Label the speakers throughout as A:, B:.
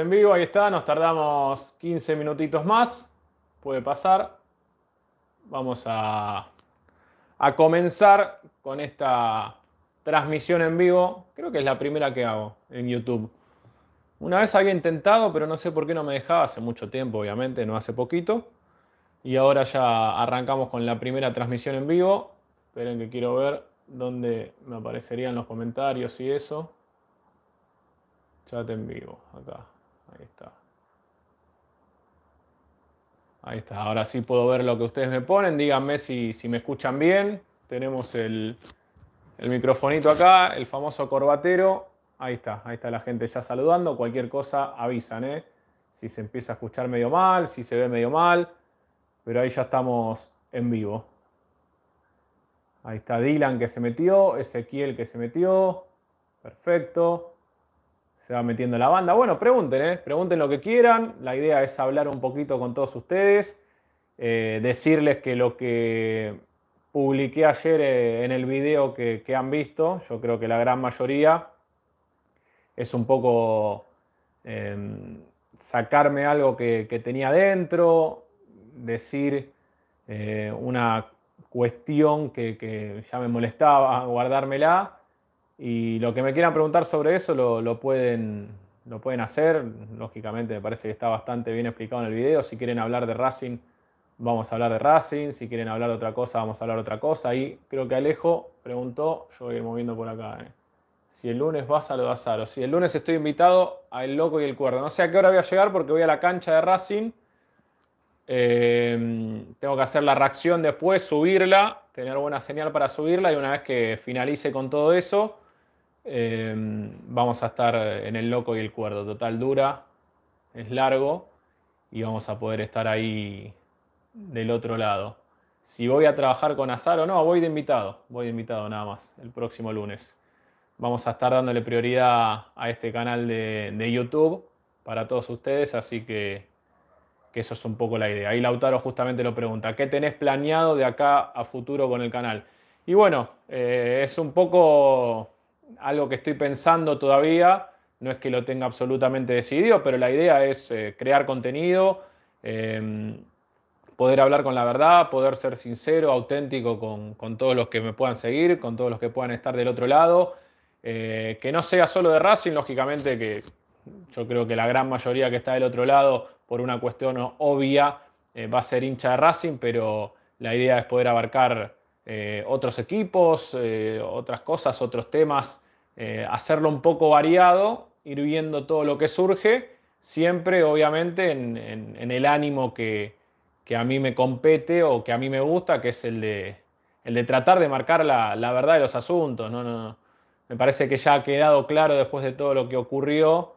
A: en vivo, ahí está, nos tardamos 15 minutitos más, puede pasar. Vamos a, comenzar con esta transmisión en vivo, creo que es la primera que hago en YouTube. Una vez había intentado, pero no sé por qué no me dejaba, hace mucho tiempo obviamente, no hace poquito. Y ahora ya arrancamos con la primera transmisión en vivo. Esperen que quiero ver dónde me aparecerían los comentarios y eso. Chat en vivo, acá. Ahí está. Ahí está. Ahora sí puedo ver lo que ustedes me ponen. Díganme si, si me escuchan bien. Tenemos el, el microfonito acá, el famoso corbatero. Ahí está, ahí está la gente ya saludando. Cualquier cosa avisan, ¿eh? Si se empieza a escuchar medio mal, si se ve medio mal. Pero ahí ya estamos en vivo. Ahí está Dylan que se metió, Ezequiel que se metió. Perfecto se va metiendo la banda. Bueno, pregunten, ¿eh? pregunten lo que quieran. La idea es hablar un poquito con todos ustedes, eh, decirles que lo que publiqué ayer eh, en el video que, han visto, yo creo que la gran mayoría es un poco em, sacarme algo que, tenía dentro, decir una cuestión que, que ya me molestaba, guardármela y lo que me quieran preguntar sobre eso lo, pueden, lo pueden hacer. Lógicamente me parece que está bastante bien explicado en el video. Si quieren hablar de Racing, vamos a hablar de Racing. Si quieren hablar de otra cosa, vamos a hablar de otra cosa. Y creo que Alejo preguntó, yo voy a ir moviendo por acá, eh. si el lunes vas a lo de Si el lunes estoy invitado a El Loco y el Cuerdo. No sé a qué hora voy a llegar porque voy a la cancha de Racing. Em, tengo que hacer la reacción después, subirla, tener buena señal para subirla y una vez que finalice con todo eso, Em, vamos a estar en el loco y el cuerdo. Total dura, es largo y vamos a poder estar ahí del otro lado. Si voy a trabajar con azar o no, voy de invitado, voy de invitado nada más, el próximo lunes. Vamos a estar dándole prioridad a este canal de, YouTube para todos ustedes, así que, eso es un poco la idea. Ahí Lautaro justamente lo pregunta, ¿qué tenés planeado de acá a futuro con el canal? Y bueno, eh, es un poco algo que estoy pensando todavía, no es que lo tenga absolutamente decidido, pero la idea es eh, crear contenido, em, poder hablar con la verdad, poder ser sincero, auténtico con, todos los que me puedan seguir, con todos los que puedan estar del otro lado. Eh, que no sea solo de Racing, lógicamente que yo creo que la gran mayoría que está del otro lado, por una cuestión obvia, eh, va a ser hincha de Racing, pero la idea es poder abarcar eh, otros equipos, eh, otras cosas, otros temas, eh, hacerlo un poco variado, ir viendo todo lo que surge, siempre obviamente en, el ánimo que, que, a mí me compete o que a mí me gusta, que es el de, el de tratar de marcar la, la verdad de los asuntos. No, me parece que ya ha quedado claro después de todo lo que ocurrió.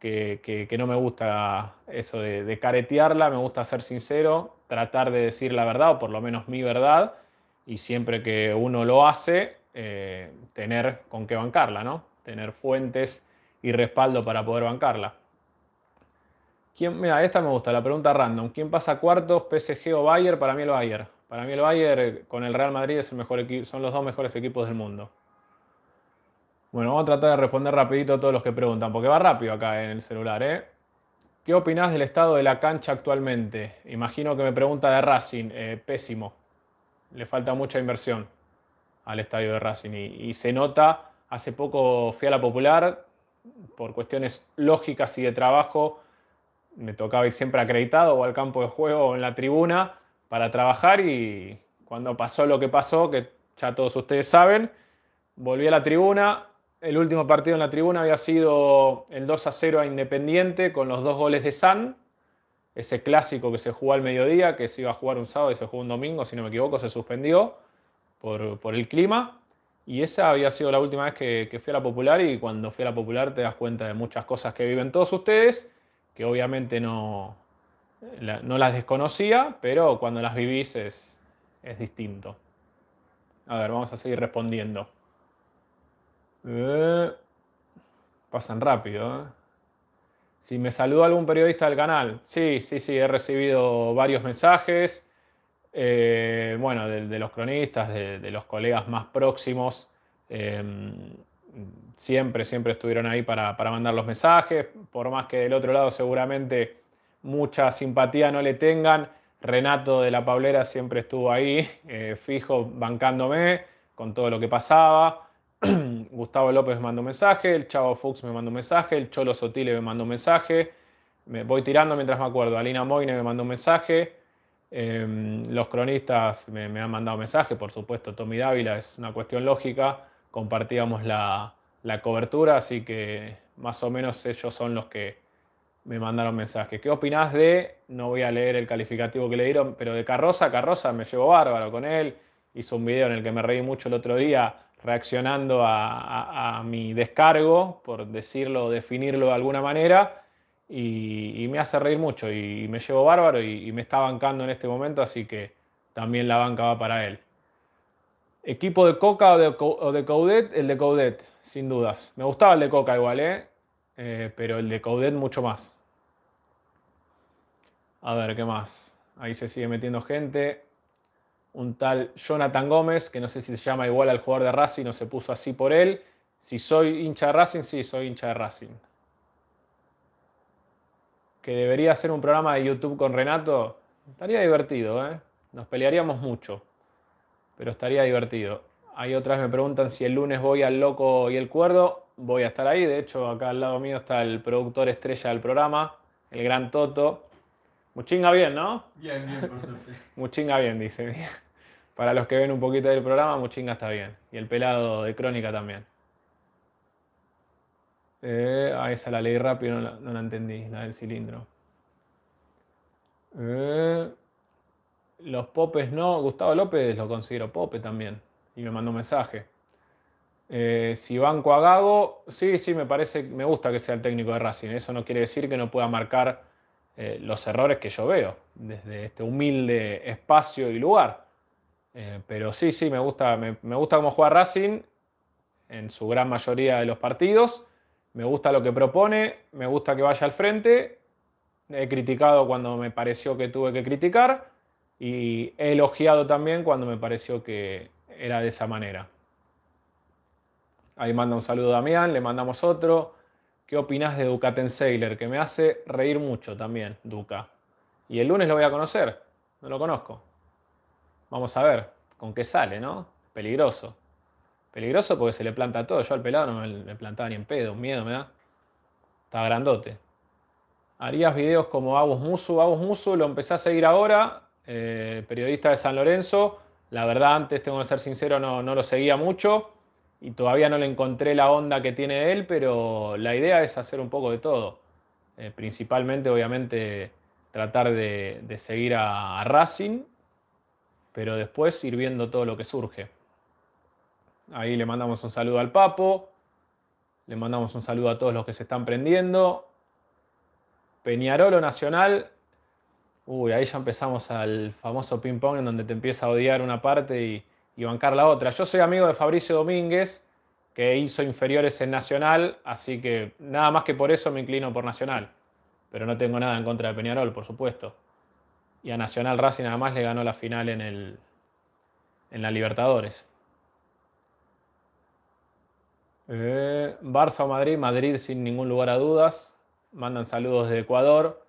A: Que, que, no me gusta eso de caretearla, me gusta ser sincero, tratar de decir la verdad, o por lo menos mi verdad, y siempre que uno lo hace, eh, tener con qué bancarla, ¿no? Tener fuentes y respaldo para poder bancarla. mira, esta me gusta, la pregunta random. ¿Quién pasa cuartos, PSG o Bayern? Para mí el Bayern. Para mí el Bayern eh, con el Real Madrid es el mejor son los dos mejores equipos del mundo. Bueno, vamos a tratar de responder rapidito a todos los que preguntan, porque va rápido acá en el celular, ¿eh? ¿Qué opinás del estado de la cancha actualmente? Imagino que me pregunta de Racing, eh, pésimo le falta mucha inversión al estadio de Racing y, se nota, hace poco fui a la Popular, por cuestiones lógicas y de trabajo, me tocaba ir siempre acreditado o al campo de juego o en la tribuna para trabajar y cuando pasó lo que pasó, que ya todos ustedes saben, volví a la tribuna. El último partido en la tribuna había sido el 2 a 0 a Independiente con los dos goles de San ese clásico que se jugó al mediodía, que se iba a jugar un sábado y se jugó un domingo, si no me equivoco, se suspendió por, el clima. Y esa había sido la última vez que, que, fui a la popular y cuando fui a la popular te das cuenta de muchas cosas que viven todos ustedes, que obviamente no, no las desconocía, pero cuando las vivís es, distinto. A ver, vamos a seguir respondiendo. Eh, pasan rápido. ¿eh? Si me saludó algún periodista del canal, sí, sí, sí, he recibido varios mensajes, eh, bueno, de, los cronistas, de, los colegas más próximos, em, siempre, siempre estuvieron ahí para, mandar los mensajes, por más que del otro lado seguramente mucha simpatía no le tengan, Renato de la Pablera siempre estuvo ahí, eh, fijo, bancándome con todo lo que pasaba. Gustavo López me mandó mensaje, el Chavo Fuchs me mandó un mensaje, el Cholo Sotile me mandó mensaje. Me voy tirando mientras me acuerdo. Alina Moine me mandó un mensaje. Em, los cronistas me, han mandado mensaje, por supuesto, Tommy Dávila, es una cuestión lógica. Compartíamos la, la cobertura, así que más o menos ellos son los que me mandaron mensajes. ¿Qué opinás de, no voy a leer el calificativo que le dieron, pero de Carroza? Carroza me llevo bárbaro con él. Hizo un video en el que me reí mucho el otro día reaccionando a, mi descargo, por decirlo o definirlo de alguna manera, y, me hace reír mucho y, me llevo bárbaro y, me está bancando en este momento, así que también la banca va para él. Equipo de Coca o de, caudet el de caudet sin dudas. Me gustaba el de Coca igual, ¿eh? eh pero el de caudet mucho más. A ver, ¿qué más? Ahí se sigue metiendo gente un tal Jonathan Gómez, que no sé si se llama igual al jugador de Racing o se puso así por él. Si soy hincha de Racing, sí, soy hincha de Racing. Que debería hacer un programa de YouTube con Renato, estaría divertido, ¿eh? Nos pelearíamos mucho, pero estaría divertido. Hay otras me preguntan si el lunes voy al Loco y el Cuerdo. Voy a estar ahí, de hecho, acá al lado mío está el productor estrella del programa, el gran Toto. Muchinga bien, ¿no? Bien, bien, por suerte. Muchinga bien, dice para los que ven un poquito del programa, Muchinga está bien. Y el pelado de Crónica también. Eh, ah, esa la leí rápido, no la, entendí, la del cilindro. Eh, los popes no. Gustavo López lo considero pope también. Y me mandó un mensaje. Eh, si banco a sí, sí, me parece, me gusta que sea el técnico de Racing. Eso no quiere decir que no pueda marcar eh, los errores que yo veo desde este humilde espacio y lugar. Eh, pero sí, sí, me gusta, me, gusta cómo juega Racing en su gran mayoría de los partidos. Me gusta lo que propone, me gusta que vaya al frente. He criticado cuando me pareció que tuve que criticar y he elogiado también cuando me pareció que era de esa manera. Ahí manda un saludo a Damián, le mandamos otro. ¿Qué opinas de Ducaten Sailor? Que me hace reír mucho también, Duca. Y el lunes lo voy a conocer, no lo conozco. Vamos a ver con qué sale, ¿no? Peligroso. Peligroso porque se le planta todo. Yo al pelado no me, plantaba ni en pedo, un miedo me da. Está grandote. Harías videos como Agus Musu. Agus Musu lo empecé a seguir ahora, eh, periodista de San Lorenzo. La verdad, antes, tengo que ser sincero, no, lo seguía mucho y todavía no le encontré la onda que tiene él, pero la idea es hacer un poco de todo. Eh, principalmente, obviamente, tratar de, seguir a, Racing pero después ir viendo todo lo que surge. Ahí le mandamos un saludo al Papo, le mandamos un saludo a todos los que se están prendiendo. Peñarolo Nacional, uy, ahí ya empezamos al famoso ping-pong en donde te empieza a odiar una parte y, y bancar la otra. Yo soy amigo de Fabricio Domínguez, que hizo inferiores en Nacional, así que nada más que por eso me inclino por Nacional. Pero no tengo nada en contra de Peñarol, por supuesto y a Nacional Racing nada más le ganó la final en, la Libertadores. Eh, Barça o Madrid, Madrid sin ningún lugar a dudas. Mandan saludos de Ecuador.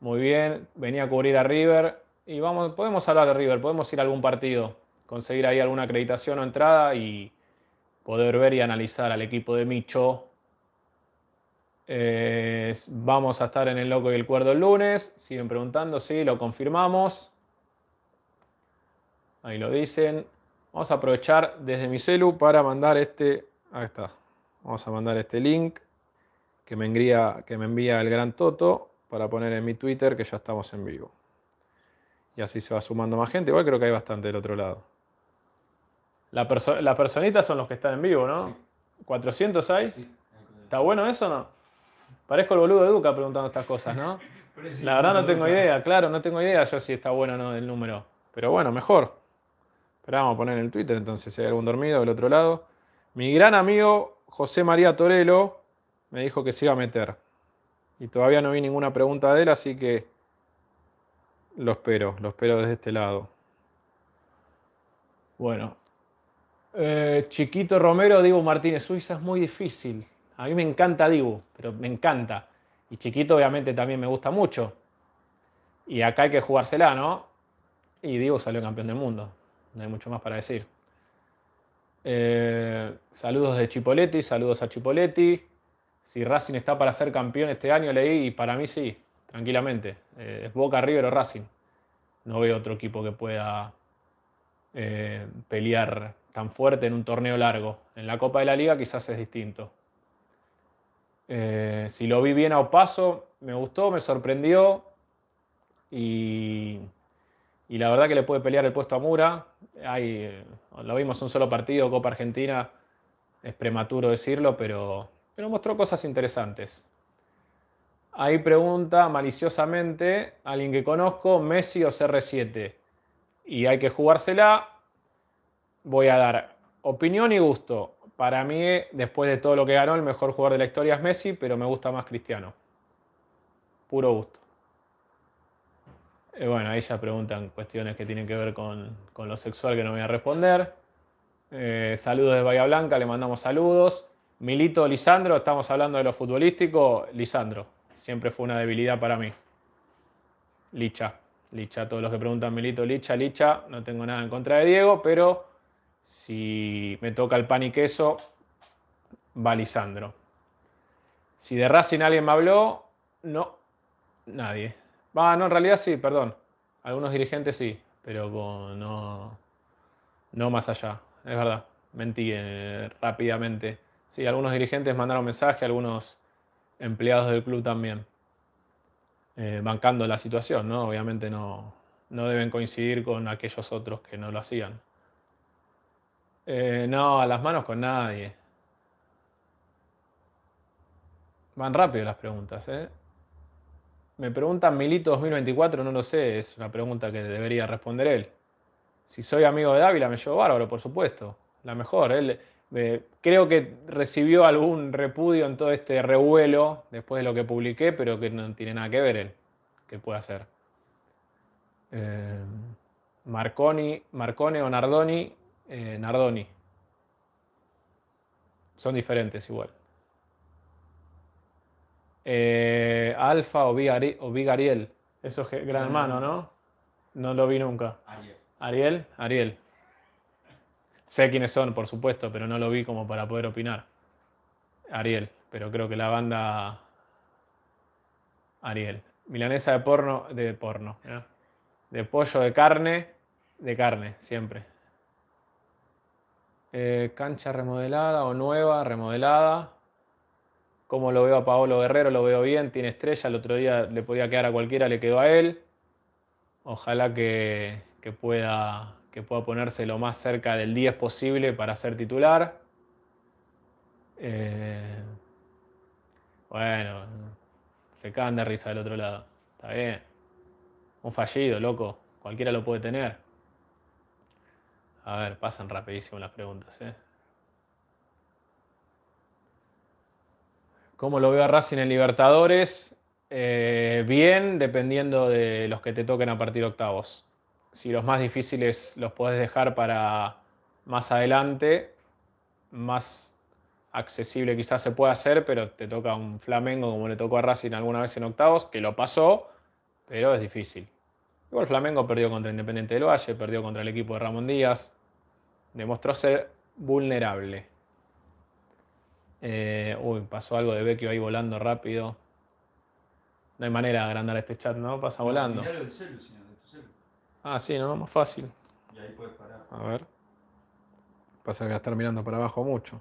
A: Muy bien, venía a cubrir a River. Y vamos, podemos hablar de River, podemos ir a algún partido, conseguir ahí alguna acreditación o entrada y poder ver y analizar al equipo de Micho vamos a estar en el Loco y el Cuerdo el lunes. Siguen preguntando, sí, lo confirmamos. Ahí lo dicen. Vamos a aprovechar desde mi celu para mandar este. Ahí está. Vamos a mandar este link que me, envía, que me envía el gran Toto para poner en mi Twitter que ya estamos en vivo. Y así se va sumando más gente. Igual creo que hay bastante del otro lado. las personitas son los que están en vivo, ¿no? 406. ¿Está bueno eso o no? Parezco el boludo de Duca preguntando estas cosas, ¿no? la verdad no tengo idea, claro, no tengo idea yo si está bueno o no el número. Pero bueno, mejor. Pero vamos a poner en el Twitter entonces si hay algún dormido del otro lado. Mi gran amigo José María Torelo me dijo que se iba a meter. Y todavía no vi ninguna pregunta de él, así que lo espero, lo espero desde este lado. Bueno. Eh, Chiquito Romero, Diego Martínez, Suiza es muy difícil. A mí me encanta Dibu, pero me encanta. Y Chiquito obviamente también me gusta mucho. Y acá hay que jugársela, ¿no? Y Dibu salió campeón del mundo. No hay mucho más para decir. Eh, saludos de Chipoletti, saludos a Chipoletti. Si Racing está para ser campeón este año, leí, y para mí sí, tranquilamente. Eh, es Boca, River o Racing. No veo otro equipo que pueda eh, pelear tan fuerte en un torneo largo. En la Copa de la Liga quizás es distinto. Eh, si lo vi bien a paso, me gustó, me sorprendió. Y, la verdad que le puede pelear el puesto a Mura. Eh, lo vimos un solo partido, Copa Argentina. Es prematuro decirlo, pero, pero mostró cosas interesantes. Ahí pregunta maliciosamente alguien que conozco, Messi o CR7. Y hay que jugársela. Voy a dar opinión y gusto. Para mí, después de todo lo que ganó, el mejor jugador de la historia es Messi, pero me gusta más Cristiano. Puro gusto. Eh, bueno, ahí ya preguntan cuestiones que tienen que ver con, lo sexual que no voy a responder. Eh, saludos de Bahía Blanca, le mandamos saludos. Milito Lisandro, estamos hablando de lo futbolístico. Lisandro, siempre fue una debilidad para mí. Licha, Licha, todos los que preguntan Milito, Licha, Licha, no tengo nada en contra de Diego, pero si me toca el pan y queso, va Lisandro. Si de Racing alguien me habló, no, nadie. Va, no, en realidad sí, perdón. Algunos dirigentes sí, pero no, no más allá. Es verdad, mentí eh, rápidamente. Sí, algunos dirigentes mandaron mensaje, algunos empleados del club también. Eh, bancando la situación, ¿no? Obviamente no, no deben coincidir con aquellos otros que no lo hacían. Eh, no, a las manos con nadie. Van rápido las preguntas, ¿eh? Me preguntan Milito 2024, no lo sé, es una pregunta que debería responder él. Si soy amigo de Dávila, me llevo bárbaro, por supuesto. La mejor. Él eh, creo que recibió algún repudio en todo este revuelo después de lo que publiqué, pero que no tiene nada que ver él, ¿Qué puede hacer. Marconi eh, Marconi, Marcone o Nardoni eh, Nardoni. Son diferentes igual. Eh, Alfa o Big, o Ariel. Eso es Gran ah. Hermano, ¿no? No lo vi nunca. Ariel. Ariel, Ariel. Sé quiénes son, por supuesto, pero no lo vi como para poder opinar. Ariel, pero creo que la banda Ariel. Milanesa de porno, de porno, ¿eh? de pollo, de carne, de carne, siempre. Eh, cancha remodelada o nueva, remodelada. Como lo veo a Paolo Guerrero, lo veo bien, tiene estrella. El otro día le podía quedar a cualquiera, le quedó a él. Ojalá que, pueda, que pueda ponerse lo más cerca del 10 posible para ser titular. Eh, bueno, se caen de risa del otro lado. Está bien. Un fallido, loco. Cualquiera lo puede tener. A ver, pasan rapidísimo las preguntas. Eh. ¿Cómo lo veo a Racing en Libertadores? Eh, bien, dependiendo de los que te toquen a partir octavos. Si los más difíciles los podés dejar para más adelante, más accesible quizás se pueda hacer, pero te toca un Flamengo como le tocó a Racing alguna vez en octavos, que lo pasó, pero es difícil. Igual Flamengo perdió contra Independiente del Valle, perdió contra el equipo de Ramón Díaz, demostró ser vulnerable. Eh, uy, pasó algo de Vecchio ahí volando rápido. No hay manera de agrandar este chat, ¿no? Pasa volando. Ah, sí, ¿no? Más fácil. Y ahí puedes parar. A ver. Pasa que va a estar mirando para abajo mucho.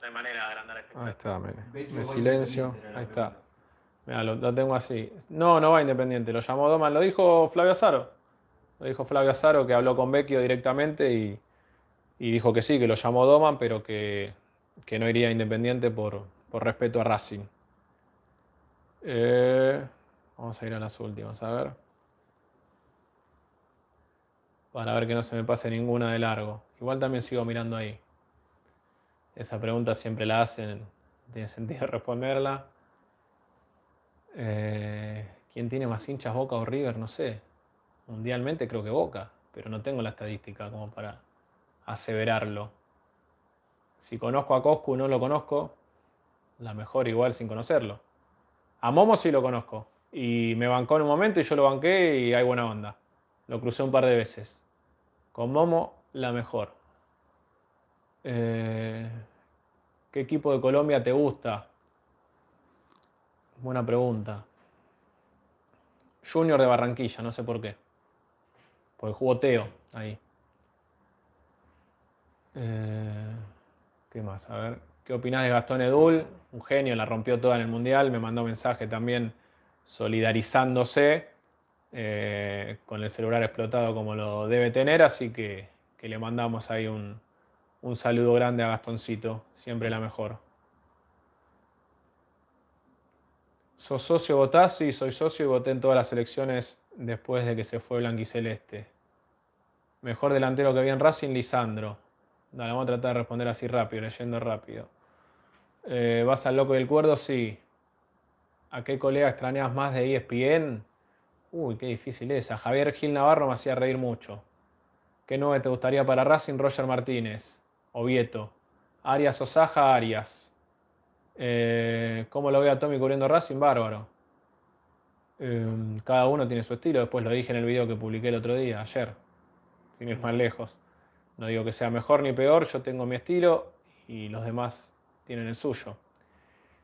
A: No hay manera de agrandar este chat. Ahí está, me silencio. Ahí está. Mira, lo, tengo así. No, no va independiente. Lo llamó Doman. Lo dijo Flavio Azaro. Lo dijo Flavio Azaro que habló con Vecchio directamente y, dijo que sí, que lo llamó Doman, pero que, no iría Independiente por, respeto a Racing. Eh, vamos a ir a las últimas, a ver. Para ver que no se me pase ninguna de largo. Igual también sigo mirando ahí. Esa pregunta siempre la hacen, tiene sentido responderla. Eh, ¿Quién tiene más hinchas Boca o River? No sé mundialmente creo que Boca, pero no tengo la estadística como para aseverarlo. Si conozco a Coscu, no lo conozco, la mejor igual sin conocerlo. A Momo sí lo conozco. Y me bancó en un momento y yo lo banqué y hay buena onda. Lo crucé un par de veces. Con Momo, la mejor. Eh, ¿Qué equipo de Colombia te gusta? Buena pregunta. Junior de Barranquilla, no sé por qué por el jugoteo ahí. Eh, ¿Qué más? A ver, ¿qué opinas de Gastón Edul? Un genio, la rompió toda en el Mundial, me mandó mensaje también solidarizándose eh, con el celular explotado como lo debe tener, así que, le mandamos ahí un, un saludo grande a Gastoncito, siempre la mejor. sos socio, votás, sí, soy socio y voté en todas las elecciones después de que se fue Blanquiceleste. Mejor delantero que había en Racing, Lisandro. No, vamos a tratar de responder así rápido, leyendo rápido. Eh, ¿Vas al loco del cuerdo? Sí. ¿A qué colega extrañas más de ESPN? Uy, qué difícil es. A Javier Gil Navarro me hacía reír mucho. ¿Qué nueve te gustaría para Racing? Roger Martínez. Ovieto. Arias Osaja, Arias. Eh, ¿Cómo lo veo a Tommy cubriendo Racing? Bárbaro. Em, cada uno tiene su estilo, después lo dije en el video que publiqué el otro día, ayer, sin ir más lejos. No digo que sea mejor ni peor, yo tengo mi estilo y los demás tienen el suyo.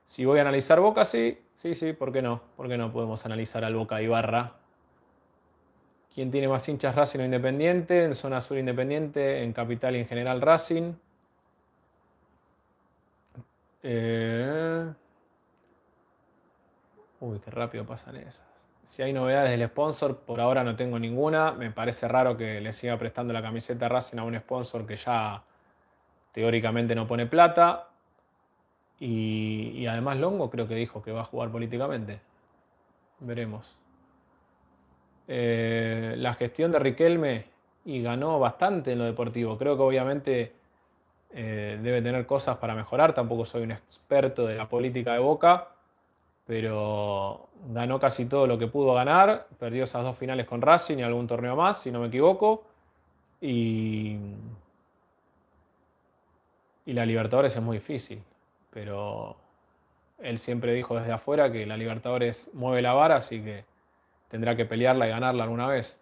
A: Si voy a analizar Boca, sí, sí, sí, ¿por qué no? ¿Por qué no podemos analizar al Boca y Barra? ¿Quién tiene más hinchas Racing o Independiente? En zona sur Independiente, en Capital y en general Racing. Eh, uy, qué rápido pasan esas. Si hay novedades del sponsor, por ahora no tengo ninguna. Me parece raro que le siga prestando la camiseta Racing a un sponsor que ya teóricamente no pone plata. Y, además Longo creo que dijo que va a jugar políticamente. Veremos. Eh, la gestión de Riquelme y ganó bastante en lo deportivo. Creo que obviamente eh, debe tener cosas para mejorar, tampoco soy un experto de la política de Boca, pero ganó casi todo lo que pudo ganar, perdió esas dos finales con Racing y algún torneo más, si no me equivoco, y, y la Libertadores es muy difícil, pero él siempre dijo desde afuera que la Libertadores mueve la vara, así que tendrá que pelearla y ganarla alguna vez.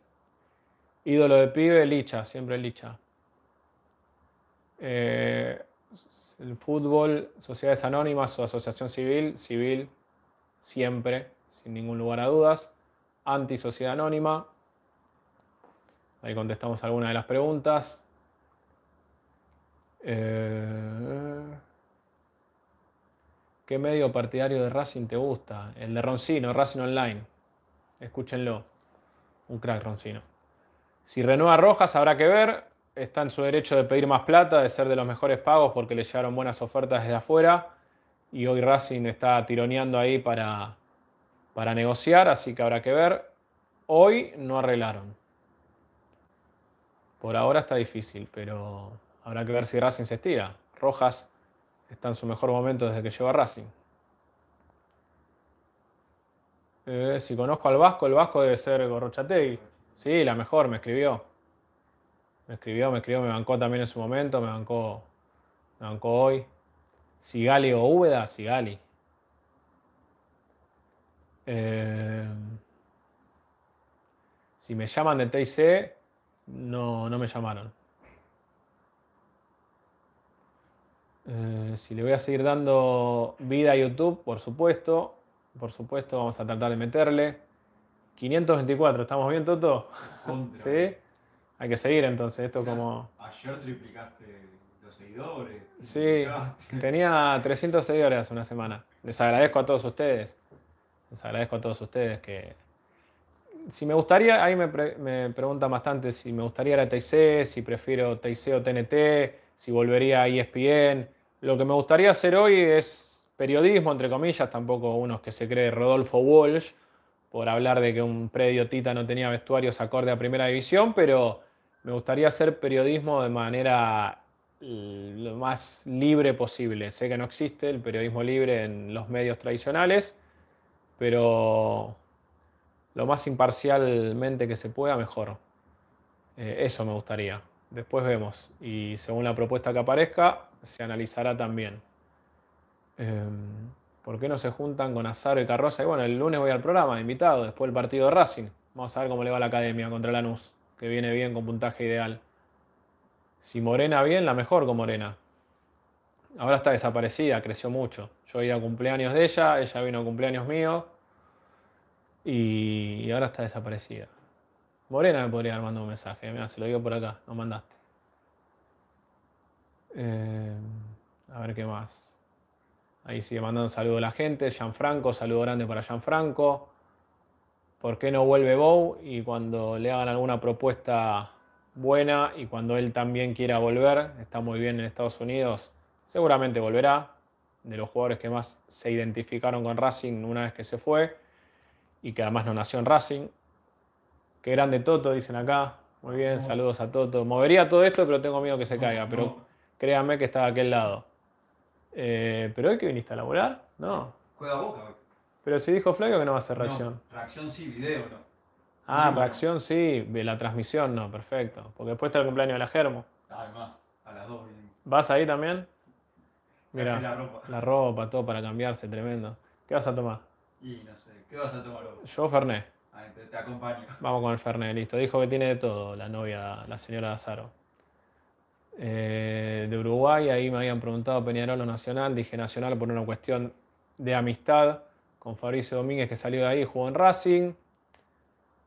A: Ídolo de pibe, Licha, siempre Licha. Eh, el fútbol, sociedades anónimas o asociación civil, civil siempre, sin ningún lugar a dudas, anti sociedad anónima, ahí contestamos alguna de las preguntas. Eh, ¿Qué medio partidario de Racing te gusta? El de Roncino, Racing Online. Escúchenlo. Un crack Roncino. Si renueva Rojas, habrá que ver está en su derecho de pedir más plata, de ser de los mejores pagos porque le llegaron buenas ofertas desde afuera y hoy Racing está tironeando ahí para, para negociar, así que habrá que ver. Hoy no arreglaron. Por ahora está difícil, pero habrá que ver si Racing se estira. Rojas está en su mejor momento desde que llegó Racing. Eh, si conozco al Vasco, el Vasco debe ser Gorrochategui. Sí, la mejor, me escribió. Me escribió, me escribió, me bancó también en su momento, me bancó, me bancó hoy. Sigali o Úbeda, Sigali. Eh, si me llaman de TIC, no, no me llamaron. Eh, si le voy a seguir dando vida a YouTube, por supuesto. Por supuesto, vamos a tratar de meterle. 524, ¿estamos bien, Toto? ¿Sí? hay que seguir entonces esto como... Ayer triplicaste los seguidores. Sí, tenía 300 seguidores hace una semana. Les agradezco a todos ustedes. Les agradezco a todos ustedes que... Si me gustaría, ahí me, me preguntan bastante si me gustaría ir a TIC, si prefiero TIC o TNT, si volvería a ESPN. Lo que me gustaría hacer hoy es periodismo, entre comillas, tampoco unos que se cree Rodolfo Walsh, por hablar de que un predio Tita no tenía vestuarios acorde a primera división, pero me gustaría hacer periodismo de manera mm, lo más libre posible. Sé que no existe el periodismo libre en los medios tradicionales, pero lo más imparcialmente que se pueda, mejor. Eh, eso me gustaría. Después vemos. Y según la propuesta que aparezca, se analizará también. Em, ¿Por qué no se juntan con Azaro y Carroza? Y bueno, el lunes voy al programa, invitado, después el partido de Racing. Vamos a ver cómo le va la academia contra Lanús que viene bien con puntaje ideal. Si Morena bien, la mejor con Morena. Ahora está desaparecida, creció mucho. Yo iba a cumpleaños de ella, ella vino a cumpleaños mío y, ahora está desaparecida. Morena me podría haber mandado un mensaje, mira, se lo digo por acá, no mandaste. Eh, a ver qué más. Ahí sigue mandando un saludo a la gente. Gianfranco, saludo grande para Gianfranco por qué no vuelve Bow y cuando le hagan alguna propuesta buena y cuando él también quiera volver, está muy bien en Estados Unidos, seguramente volverá, de los jugadores que más se identificaron con Racing una vez que se fue y que además no nació en Racing. Qué grande Toto, dicen acá. Muy bien, saludos a Toto. Movería todo esto, pero tengo miedo que se caiga. Pero créanme que está de aquel lado. Eh, ¿Pero hoy que viniste a laburar? No. Juega boca pero si dijo Flavio que no va a hacer reacción. No, reacción sí, video no. Ah, reacción sí, la transmisión no, perfecto. Porque después está el cumpleaños de la Germo. Ah, además, a las dos ¿Vas ahí también? Mira, la ropa. la ropa, todo para cambiarse, tremendo. ¿Qué vas a tomar? Y no sé, ¿qué vas a tomar vos? Yo, Ferné te, acompaño. Vamos con el Ferné listo. Dijo que tiene de todo la novia, la señora Azaro. Eh, de Uruguay, ahí me habían preguntado Peñarol Nacional. Dije Nacional por una cuestión de amistad con Fabricio Domínguez que salió de ahí, jugó en Racing.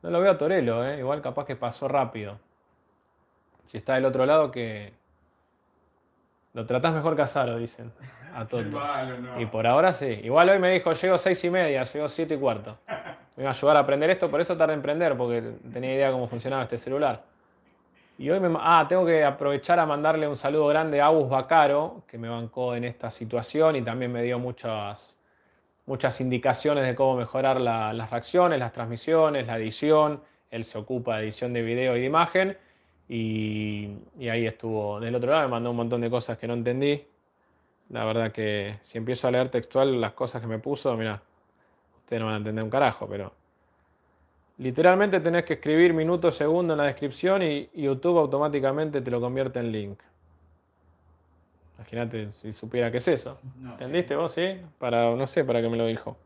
A: No lo veo a Torelo, ¿eh? igual capaz que pasó rápido. Si está del otro lado, que lo tratás mejor Casaro, dicen. A Toto. Y por ahora sí. Igual hoy me dijo, llego seis y media, llego siete y cuarto. Me iba a ayudar a aprender esto, por eso tardé en aprender, porque tenía idea cómo funcionaba este celular. Y hoy me... Ah, tengo que aprovechar a mandarle un saludo grande a Agus Bacaro, que me bancó en esta situación y también me dio muchas muchas indicaciones de cómo mejorar las reacciones, las transmisiones, la edición. Él se ocupa de edición de video y de imagen. Y, ahí estuvo del otro lado, me mandó un montón de cosas que no entendí. La verdad que si empiezo a leer textual las cosas que me puso, mira, ustedes no van a entender un carajo, pero literalmente tenés que escribir minuto, segundo en la descripción y YouTube automáticamente te lo convierte en link. Imagínate si supiera qué es eso. ¿Entendiste vos, sí? Para, no sé para qué me lo dijo.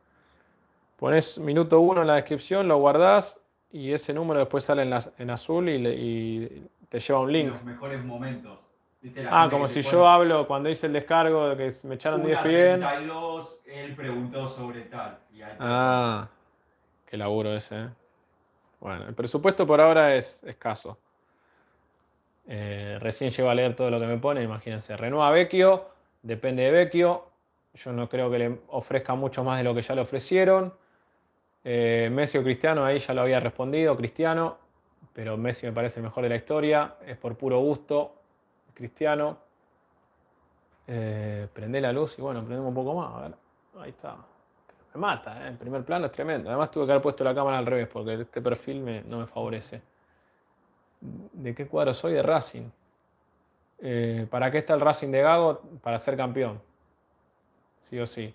A: Pones minuto uno en la descripción, lo guardás y ese número después sale en, azul y, te lleva un link. los mejores momentos. ah, como si yo hablo cuando hice el descargo de que me echaron 10 bien. él preguntó sobre tal. ah, qué laburo ese. Eh. Bueno, el presupuesto por ahora es escaso. Eh, recién llego a leer todo lo que me pone, imagínense. Renueva Vecchio, depende de Vecchio. Yo no creo que le ofrezca mucho más de lo que ya le ofrecieron. Eh, Messi o Cristiano, ahí ya lo había respondido, Cristiano, pero Messi me parece el mejor de la historia, es por puro gusto, Cristiano. Eh, prende la luz y bueno, prendemos un poco más, a ver, ahí está. Me mata, en primer plano es tremendo. Además tuve que haber puesto la cámara al revés porque este perfil no me favorece. ¿De qué cuadro soy? De Racing. Eh, ¿Para qué está el Racing de Gago? Para ser campeón. Sí o sí.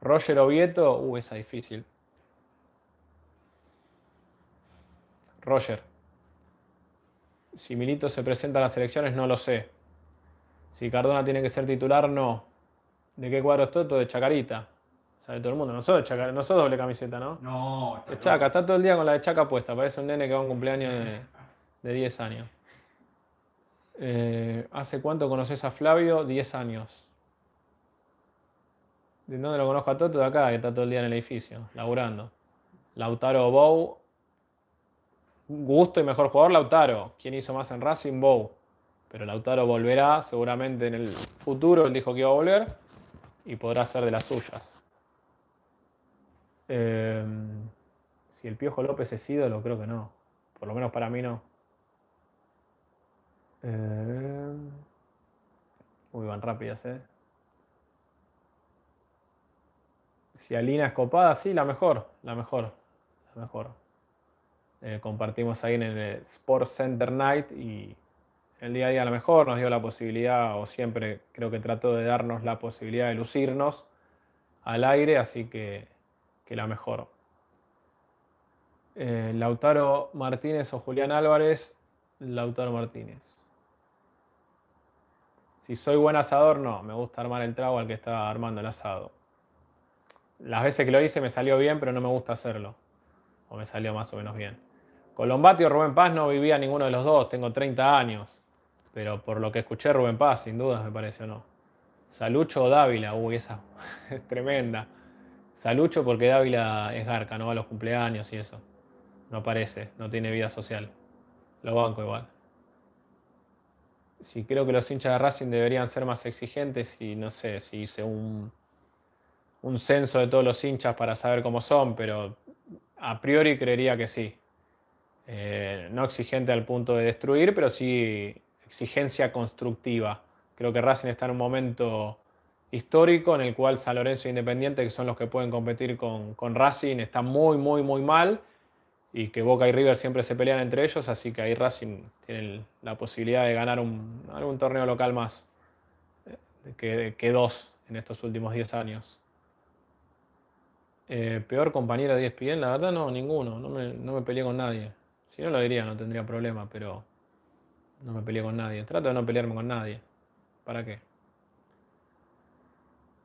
A: Roger Ovieto, uh, esa difícil. Roger. Si Milito se presenta a las elecciones, no lo sé. Si Cardona tiene que ser titular, no. ¿De qué cuadro es Toto? De Chacarita. Sabe todo el mundo. No sos, doble camiseta, ¿no? No. Chaca. Está todo el día con la de Chaca puesta. Parece un nene que va a un cumpleaños de de 10 años. Eh, ¿Hace cuánto conoces a Flavio? 10 años. ¿De dónde lo conozco a todo? De acá, que está todo el día en el edificio, laburando. Lautaro Bow. Gusto y mejor jugador, Lautaro. ¿Quién hizo más en Racing? Bow. Pero Lautaro volverá seguramente en el futuro. Él dijo que iba a volver y podrá ser de las suyas. Eh, si el Piojo López es ídolo, creo que no. Por lo menos para mí no. Eh, uy, van rápidas, ¿eh? Si Alina es copada, sí, la mejor, la mejor, la mejor. Eh, compartimos ahí en el eh, Sports Center Night y el día a día a lo mejor nos dio la posibilidad, o siempre creo que trató de darnos la posibilidad de lucirnos al aire, así que, que la mejor. Lautaro Martínez o Julián Álvarez, Lautaro Martínez. Si soy buen asador, no, me gusta armar el trago al que está armando el asado. Las veces que lo hice me salió bien, pero no me gusta hacerlo. O me salió más o menos bien. Colombati o Rubén Paz no vivía ninguno de los dos, tengo 30 años. Pero por lo que escuché, Rubén Paz, sin dudas, me parece o no. Salucho o Dávila, uy, esa es tremenda. Salucho porque Dávila es garca, no va a los cumpleaños y eso. No aparece, no tiene vida social. Lo banco igual si creo que los hinchas de Racing deberían ser más exigentes y no sé si hice un, censo de todos los hinchas para saber cómo son, pero a priori creería que sí. Eh, no exigente al punto de destruir, pero sí exigencia constructiva. Creo que Racing está en un momento histórico en el cual San Lorenzo e Independiente, que son los que pueden competir con, con Racing, está muy, muy, muy mal y que Boca y River siempre se pelean entre ellos, así que ahí Racing tiene la posibilidad de ganar algún torneo local más eh, que, dos en estos últimos 10 años. Eh, peor compañero de ESPN, la verdad no, ninguno, no me, no me peleé con nadie. Si no lo diría, no tendría problema, pero no me peleé con nadie. Trato de no pelearme con nadie. ¿Para qué?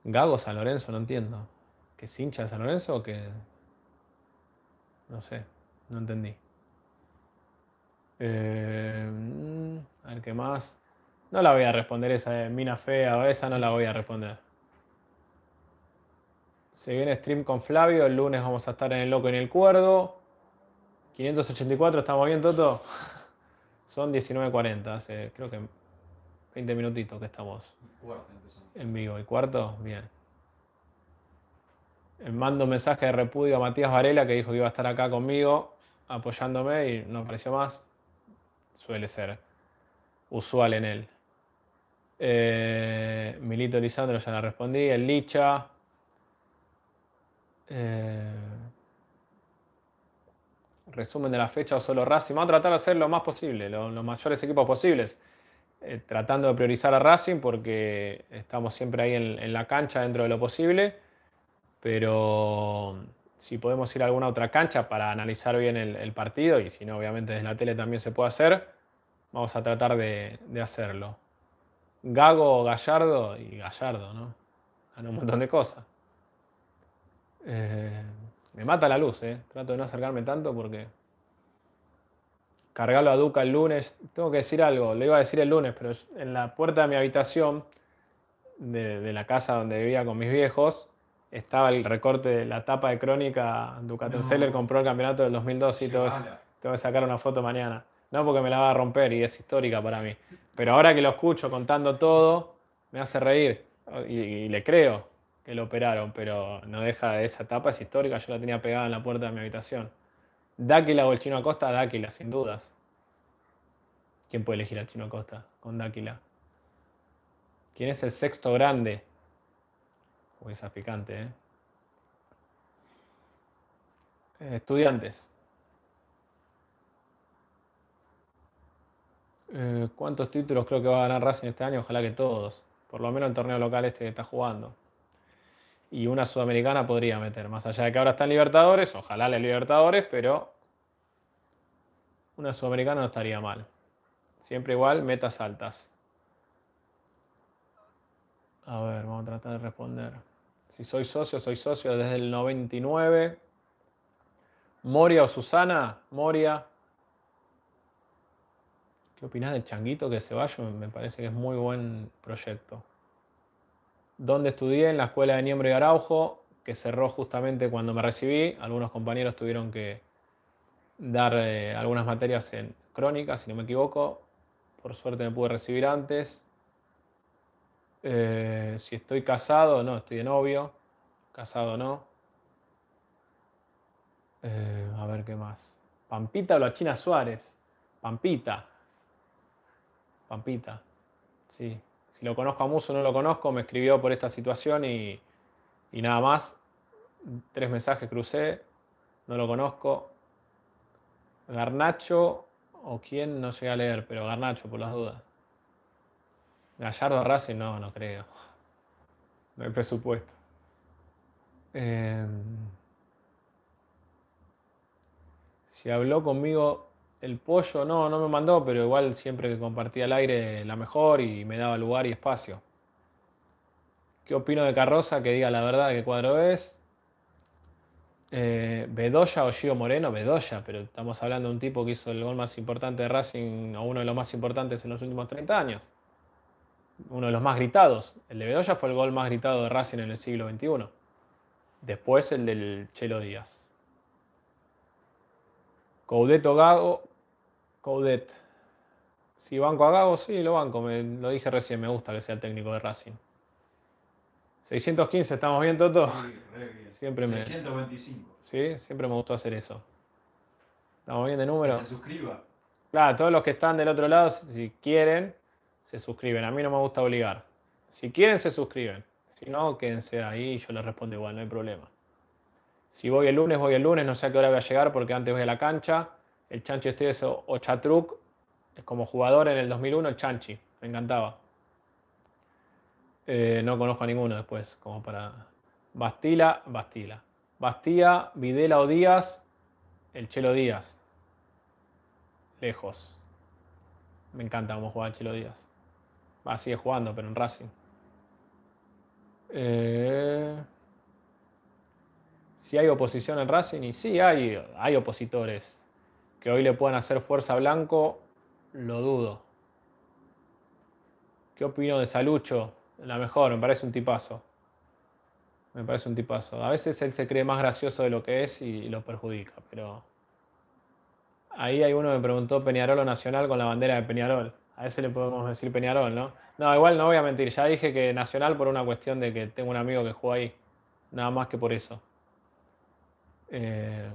A: Gago San Lorenzo, no entiendo. ¿Que es hincha de San Lorenzo o que.? No sé. No entendí. Eh, mm, a ver qué más. No la voy a responder esa mina fea, o esa no la voy a responder. Se viene stream con Flavio, el lunes vamos a estar en el Loco en el Cuerdo. 584, ¿estamos bien, Toto? Son 19.40, hace creo que 20 minutitos que estamos en vivo. el cuarto? Bien. Eh, mando un mensaje de repudio a Matías Varela que dijo que iba a estar acá conmigo apoyándome y no apareció más. Suele ser usual en él. Eh, Milito Lisandro ya la respondí. El Licha. Eh, resumen de la fecha o solo Racing. Vamos a tratar de hacer lo más posible, los mayores equipos posibles. tratando de priorizar a Racing porque estamos siempre ahí en la cancha dentro de lo posible pero mm, si podemos ir a alguna otra cancha para analizar bien el, partido y si no, obviamente desde la tele también se puede hacer, vamos a tratar de, hacerlo. Gago, Gallardo y Gallardo, ¿no? Ganó un montón de cosas. Eh, me mata la luz, ¿eh? Trato de no acercarme tanto porque cargarlo a Duca el lunes. Tengo que decir algo, le iba a decir el lunes, pero en la puerta de mi habitación, de, la casa donde vivía con mis viejos, estaba el recorte de la tapa de crónica, Ducatel Seller, compró el campeonato del 2002 y todo Tengo que sacar una foto mañana. No porque me la va a romper y es histórica para mí. Pero ahora que lo escucho contando todo, me hace reír y, y le creo que lo operaron, pero no deja de esa tapa, es histórica, yo la tenía pegada en la puerta de mi habitación. Dáquila o el chino Acosta, Dáquila, sin dudas. ¿Quién puede elegir al chino Acosta con Dáquila? ¿Quién es el sexto grande Uy, esa ¿eh? ¿eh? Estudiantes. Eh, ¿Cuántos títulos creo que va a ganar Racing este año? Ojalá que todos. Por lo menos el torneo local este que está jugando. Y una sudamericana podría meter. Más allá de que ahora están Libertadores, ojalá la Libertadores, pero una sudamericana no estaría mal. Siempre igual, metas altas. A ver, vamos a tratar de responder. Si soy socio, soy socio desde el 99. Moria o Susana, Moria. ¿Qué opinas del changuito que se vaya? Me parece que es muy buen proyecto. Donde estudié? En la escuela de Niembro y Araujo, que cerró justamente cuando me recibí. Algunos compañeros tuvieron que dar eh, algunas materias en crónica, si no me equivoco. Por suerte me pude recibir antes. Eh, si estoy casado no, estoy de novio, casado no. Eh, a ver qué más. Pampita o la China Suárez. Pampita. Pampita. Sí. Si lo conozco a Muso no lo conozco, me escribió por esta situación y, nada más. Tres mensajes crucé, no lo conozco. Garnacho o quién no llegué a leer, pero Garnacho por las dudas. Gallardo Racing, no, no creo. No hay presupuesto. Em, si habló conmigo el pollo, no, no me mandó, pero igual siempre que compartía el aire, la mejor y me daba lugar y espacio. ¿Qué opino de Carroza? Que diga la verdad qué cuadro es. Eh, Bedoya o Gio Moreno, Bedoya, pero estamos hablando de un tipo que hizo el gol más importante de Racing o uno de los más importantes en los últimos 30 años uno de los más gritados. El de Bedoya fue el gol más gritado de Racing en el siglo XXI. Después el del Chelo Díaz. Coudet o Gago. Coudet. Si banco a Gago, sí, lo banco. lo dije recién, me gusta que sea el técnico de Racing. 615, ¿estamos bien, Toto? Sí, bien. Siempre 625. sí, siempre me gustó hacer eso. ¿Estamos bien de número? se suscriba. Claro, todos los que están del otro lado, si quieren, se suscriben. A mí no me gusta obligar. Si quieren, se suscriben. Si no, quédense ahí y yo les respondo igual, no hay problema. Si voy el lunes, voy el lunes, no sé a qué hora voy a llegar porque antes voy a la cancha. El Chanchi este es o Es como jugador en el 2001, el Chanchi, me encantaba. Eh, no conozco a ninguno después, como para. Bastila, Bastila. Bastía, Videla o Díaz, el Chelo Díaz. Lejos. Me encanta cómo juega el Chelo Díaz. Va, ah, sigue jugando, pero en Racing. Eh, si hay oposición en Racing, y sí, hay, hay opositores. Que hoy le puedan hacer fuerza Blanco, lo dudo. ¿Qué opino de Salucho? La mejor, me parece un tipazo. Me parece un tipazo. A veces él se cree más gracioso de lo que es y lo perjudica, pero... Ahí hay uno que me preguntó Peñarol Nacional con la bandera de Peñarol a ese le podemos decir Peñarol, ¿no? No, igual no voy a mentir, ya dije que Nacional por una cuestión de que tengo un amigo que juega ahí, nada más que por eso. Eh,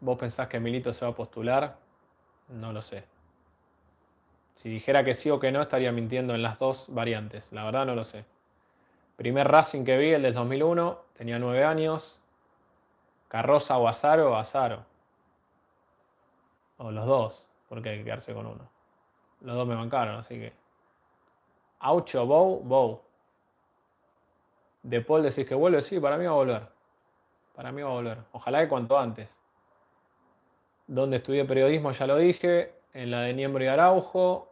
A: ¿Vos pensás que Milito se va a postular? No lo sé. Si dijera que sí o que no, estaría mintiendo en las dos variantes. La verdad no lo sé. Primer Racing que vi, el del 2001, tenía nueve años. Carroza o Azaro, Azaro. O los dos, porque hay que quedarse con uno. Los dos me bancaron, así que. Aucho, Bow, Bow. De Paul decís que vuelve, sí, para mí va a volver. Para mí va a volver. Ojalá que cuanto antes. Donde estudié periodismo, ya lo dije. En la de Niembro y Araujo.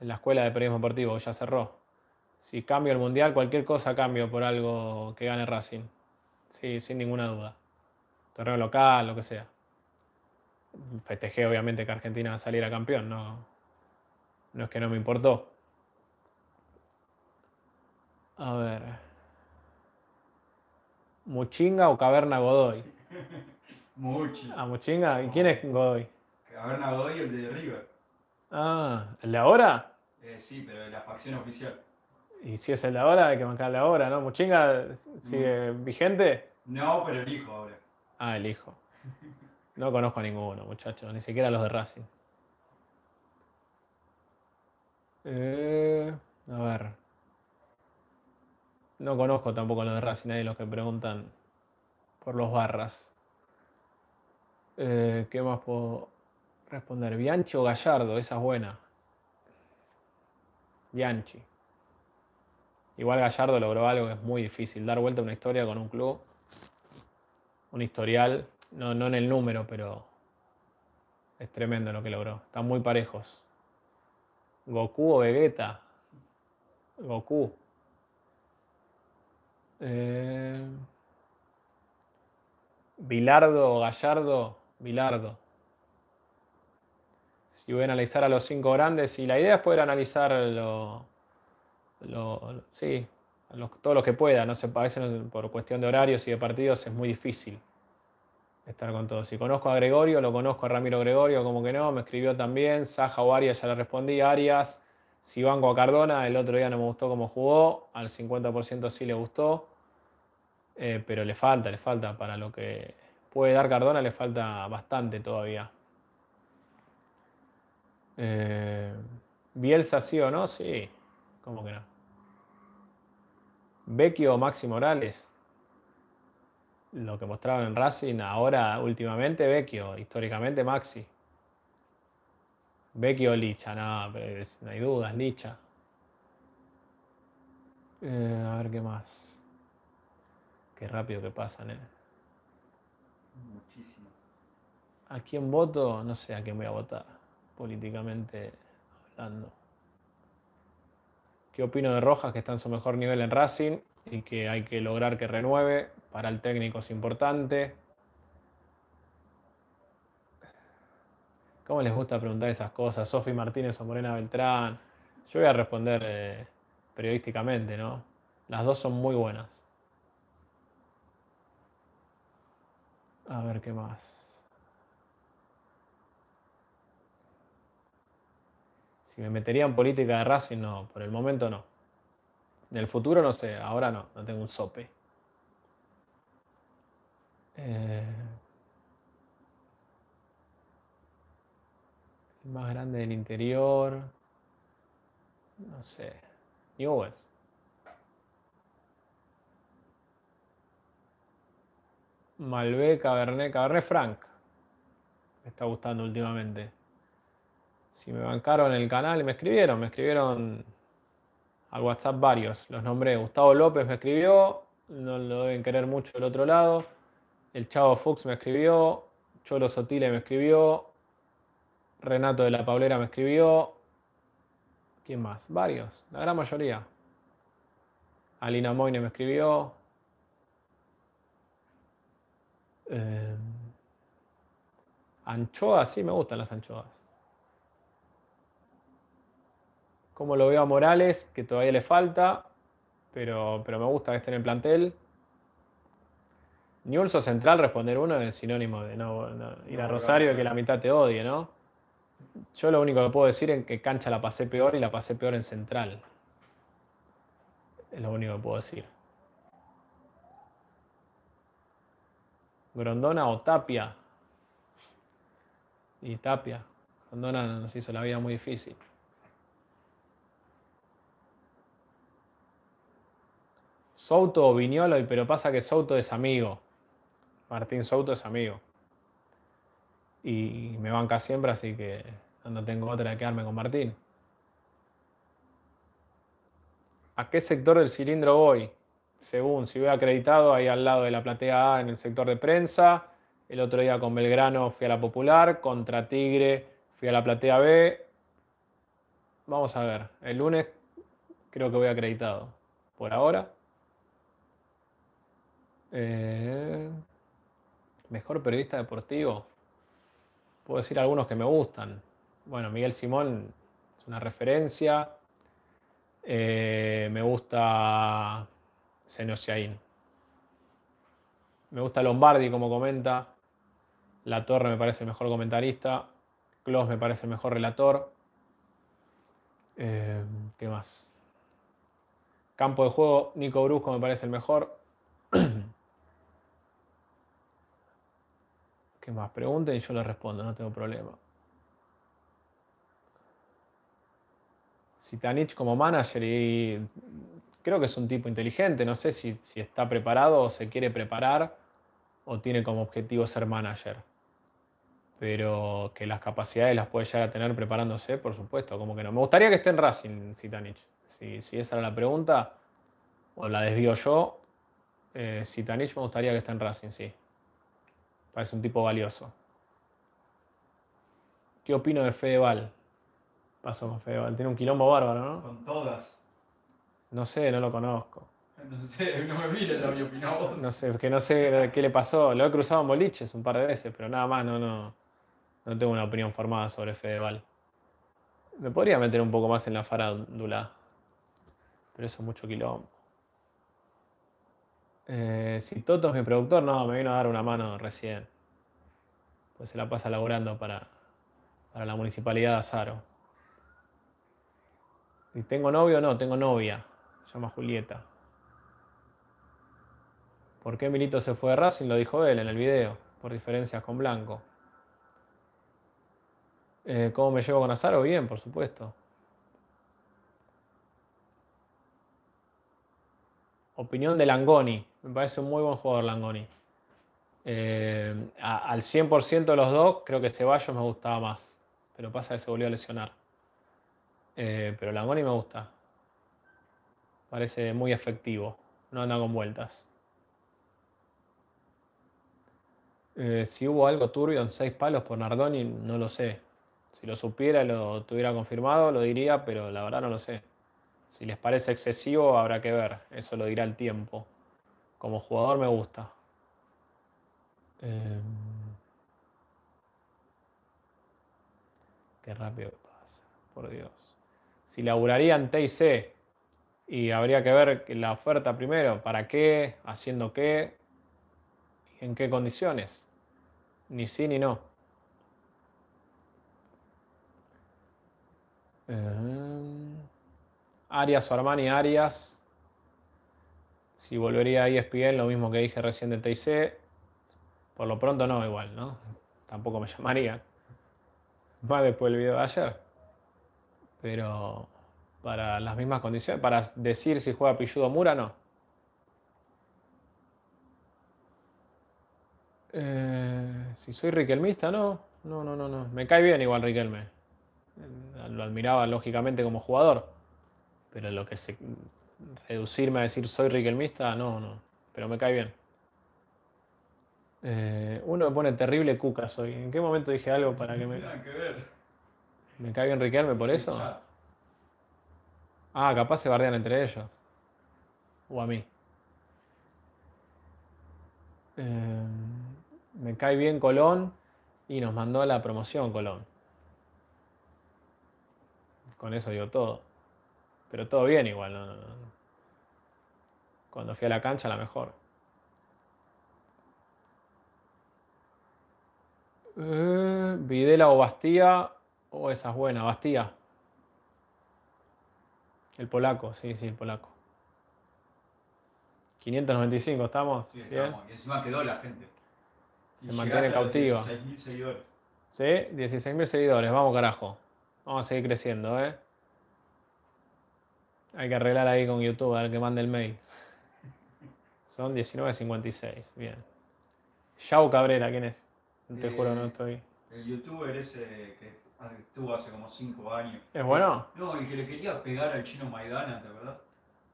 A: En la escuela de periodismo deportivo, ya cerró. Si cambio el mundial, cualquier cosa cambio por algo que gane Racing. Sí, sin ninguna duda. Torneo local, lo que sea festejé obviamente que Argentina saliera campeón, no, no es que no me importó. A ver. ¿Muchinga o Caverna Godoy? Muchi. ¿A ah, Muchinga? ¿Y quién es Godoy? Caverna Godoy, el de River. Ah, ¿el de ahora? Eh, sí, pero de la facción oficial. Y si es el de ahora, hay que bancarle ahora, ¿no? ¿Muchinga sigue mm. vigente? No, pero el hijo ahora. Ah, el hijo. No conozco a ninguno, muchachos, ni siquiera los de Racing. Eh, a ver. No conozco tampoco los de Racing, hay los que preguntan por los barras. Eh, ¿Qué más puedo responder? Bianchi o Gallardo, esa es buena. Bianchi. Igual Gallardo logró algo que es muy difícil, dar vuelta a una historia con un club, un historial no, no en el número, pero es tremendo lo que logró. Están muy parejos. Goku o Vegeta. Goku. Eh... o Gallardo. Bilardo. Si voy a analizar a los cinco grandes, y la idea es poder analizar lo, lo, sí, todos los que pueda. No sé, a por cuestión de horarios y de partidos es muy difícil estar con todos. Si conozco a Gregorio, lo conozco a Ramiro Gregorio, como que no, me escribió también. Saja o Arias ya le respondí. Arias, si banco a Cardona, el otro día no me gustó cómo jugó, al 50% sí le gustó, eh, pero le falta, le falta para lo que puede dar Cardona, le falta bastante todavía. Eh, Bielsa sí o no, sí, ¿Cómo que no. Vecchio o Maxi Morales, lo que mostraron en Racing ahora últimamente Vecchio, históricamente Maxi. Vecchio Licha, no, no hay dudas, Licha. Eh, a ver qué más. Qué rápido que pasan, eh. Muchísimo. ¿A quién voto? No sé a quién voy a votar, políticamente hablando. ¿Qué opino de Rojas, que está en su mejor nivel en Racing y que hay que lograr que renueve? para el técnico es importante. ¿Cómo les gusta preguntar esas cosas? Sofi Martínez o Morena Beltrán. Yo voy a responder eh, periodísticamente, ¿no? Las dos son muy buenas. A ver qué más. Si me metería en política de Racing, no. Por el momento no. En el futuro no sé, ahora no, no tengo un sope el eh, más grande del interior. No sé. Newells. Malbec, Cabernet, Cabernet Franc. Me está gustando últimamente. Si me bancaron el canal, me escribieron, me escribieron al WhatsApp varios. Los nombré. Gustavo López me escribió, no lo deben querer mucho del otro lado el Chavo Fuchs me escribió, Cholo Sotile me escribió, Renato de la Pablera me escribió. ¿Quién más? Varios, la gran mayoría. Alina Moine me escribió. Eh, anchoas, sí, me gustan las anchoas. Como lo veo a Morales, que todavía le falta, pero, pero me gusta que esté en el plantel. Ni o Central responder uno es sinónimo de no, ir a Rosario y que la mitad te odie, ¿no? Yo lo único que puedo decir es que cancha la pasé peor y la pasé peor en Central. Es lo único que puedo decir. Grondona o Tapia. Y Tapia. Grondona nos hizo la vida muy difícil. Souto o Viñolo, pero pasa que Souto es amigo. Martín Souto es amigo. Y me banca siempre, así que no tengo otra que quedarme con Martín. ¿A qué sector del cilindro voy? Según, si voy acreditado, ahí al lado de la platea A en el sector de prensa. El otro día con Belgrano fui a la Popular, contra Tigre fui a la platea B. Vamos a ver, el lunes creo que voy acreditado. Por ahora. Eh mejor periodista deportivo, puedo decir algunos que me gustan. Bueno, Miguel Simón es una referencia. Eh, me gusta Shain. Me gusta Lombardi, como comenta. La Torre me parece el mejor comentarista. Klaus me parece el mejor relator. Eh, ¿Qué más? Campo de juego, Nico Brusco me parece el mejor. que más pregunten y yo les respondo, no tengo problema. Sitanich como manager y creo que es un tipo inteligente, no sé si, está preparado o se quiere preparar o tiene como objetivo ser manager. Pero que las capacidades las puede llegar a tener preparándose, por supuesto, como que no. Me gustaría que esté en Racing Sitanich. Si, si esa era la pregunta, o la desvío yo, eh, Sitanich me gustaría que esté en Racing, sí. Parece un tipo valioso. ¿Qué opino de Fedeval? Pasó con Fedeval. Tiene un quilombo bárbaro, ¿no? Con todas. No sé, no lo conozco. No sé, no me mires a mi opinión. No sé, es que no sé qué le pasó. Lo he cruzado en boliches un par de veces, pero nada más no, no, no tengo una opinión formada sobre Fedeval. Me podría meter un poco más en la farándula, pero eso es mucho quilombo. Eh, si Toto es mi productor, no, me vino a dar una mano recién. Pues se la pasa laburando para, la municipalidad de Azaro. ¿Y tengo novio o no? Tengo novia. Se llama Julieta. ¿Por qué Milito se fue de Racing? Lo dijo él en el video, por diferencias con Blanco. Eh, ¿Cómo me llevo con Azaro? Bien, por supuesto. Opinión de Langoni. Me parece un muy buen jugador Langoni. Eh, al 100% de los dos, creo que Ceballos me gustaba más. Pero pasa que se volvió a lesionar. Eh, pero Langoni me gusta. Parece muy efectivo. No anda con vueltas. Eh, si hubo algo turbio en seis palos por Nardoni, no lo sé. Si lo supiera y lo tuviera confirmado, lo diría, pero la verdad no lo sé. Si les parece excesivo, habrá que ver. Eso lo dirá el tiempo como jugador me gusta. Em, qué rápido pasa, por Dios. Si laburaría en TIC y habría que ver la oferta primero, para qué, haciendo qué, en qué condiciones. Ni sí ni no. Em, Arias o Armani Arias si volvería a ESPN, lo mismo que dije recién de TIC, por lo pronto no, igual, ¿no? Tampoco me llamaría. Más después del video de ayer. Pero para las mismas condiciones, para decir si juega Pilludo Mura, no. Eh, si soy riquelmista, no. No, no, no, no. Me cae bien igual Riquelme. Lo admiraba lógicamente como jugador. Pero lo que se, reducirme a decir soy riquelmista, no, no, pero me cae bien. Eh, uno me pone terrible cuca soy. ¿En qué momento dije algo para que me... ver. ¿Me cae bien Riquelme por eso? Ah, capaz se bardean entre ellos. O a mí. Eh, me cae bien Colón y nos mandó a la promoción Colón. Con eso digo todo. Pero todo bien igual, no cuando fui a la cancha, la mejor. Eh, Videla o Bastía, o oh, esa es buena, Bastía. El polaco, sí, sí, el polaco. 595, ¿estamos? Sí, estamos. Y encima quedó la gente.
B: Se mantiene cautiva.
A: 16.000 seguidores. Sí, 16.000 seguidores, vamos carajo. Vamos a seguir creciendo, ¿eh? Hay que arreglar ahí con YouTube, a ver que mande el mail. Son 19.56, bien. Yao Cabrera, ¿quién es? Te eh, juro, no estoy. El youtuber ese que estuvo hace como 5 años. ¿Es bueno? No, y que le quería pegar al chino Maidana, ¿te verdad?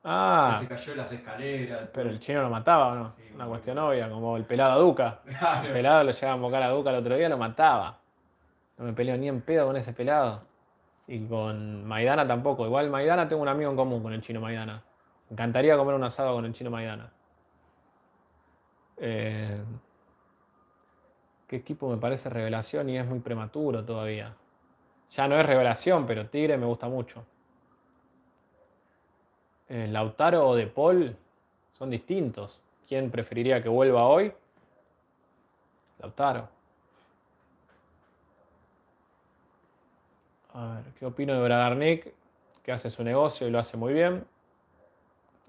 A: Ah. Que se cayó de las escaleras. Pero el chino lo mataba, ¿o no? Una cuestión obvia, como el pelado a Duca. El pelado lo llegaba a invocar a Duca el otro día, lo mataba. No me peleo ni en pedo con ese pelado. Y con Maidana tampoco. Igual Maidana tengo un amigo en común con el chino Maidana. Me encantaría comer un asado con el chino Maidana. Eh, ¿Qué equipo me parece revelación y es muy prematuro todavía? Ya no es revelación, pero Tigre me gusta mucho. Eh, Lautaro o De Paul son distintos. ¿Quién preferiría que vuelva hoy? Lautaro. A ver, ¿qué opino de Bragarnik? Que hace su negocio y lo hace muy bien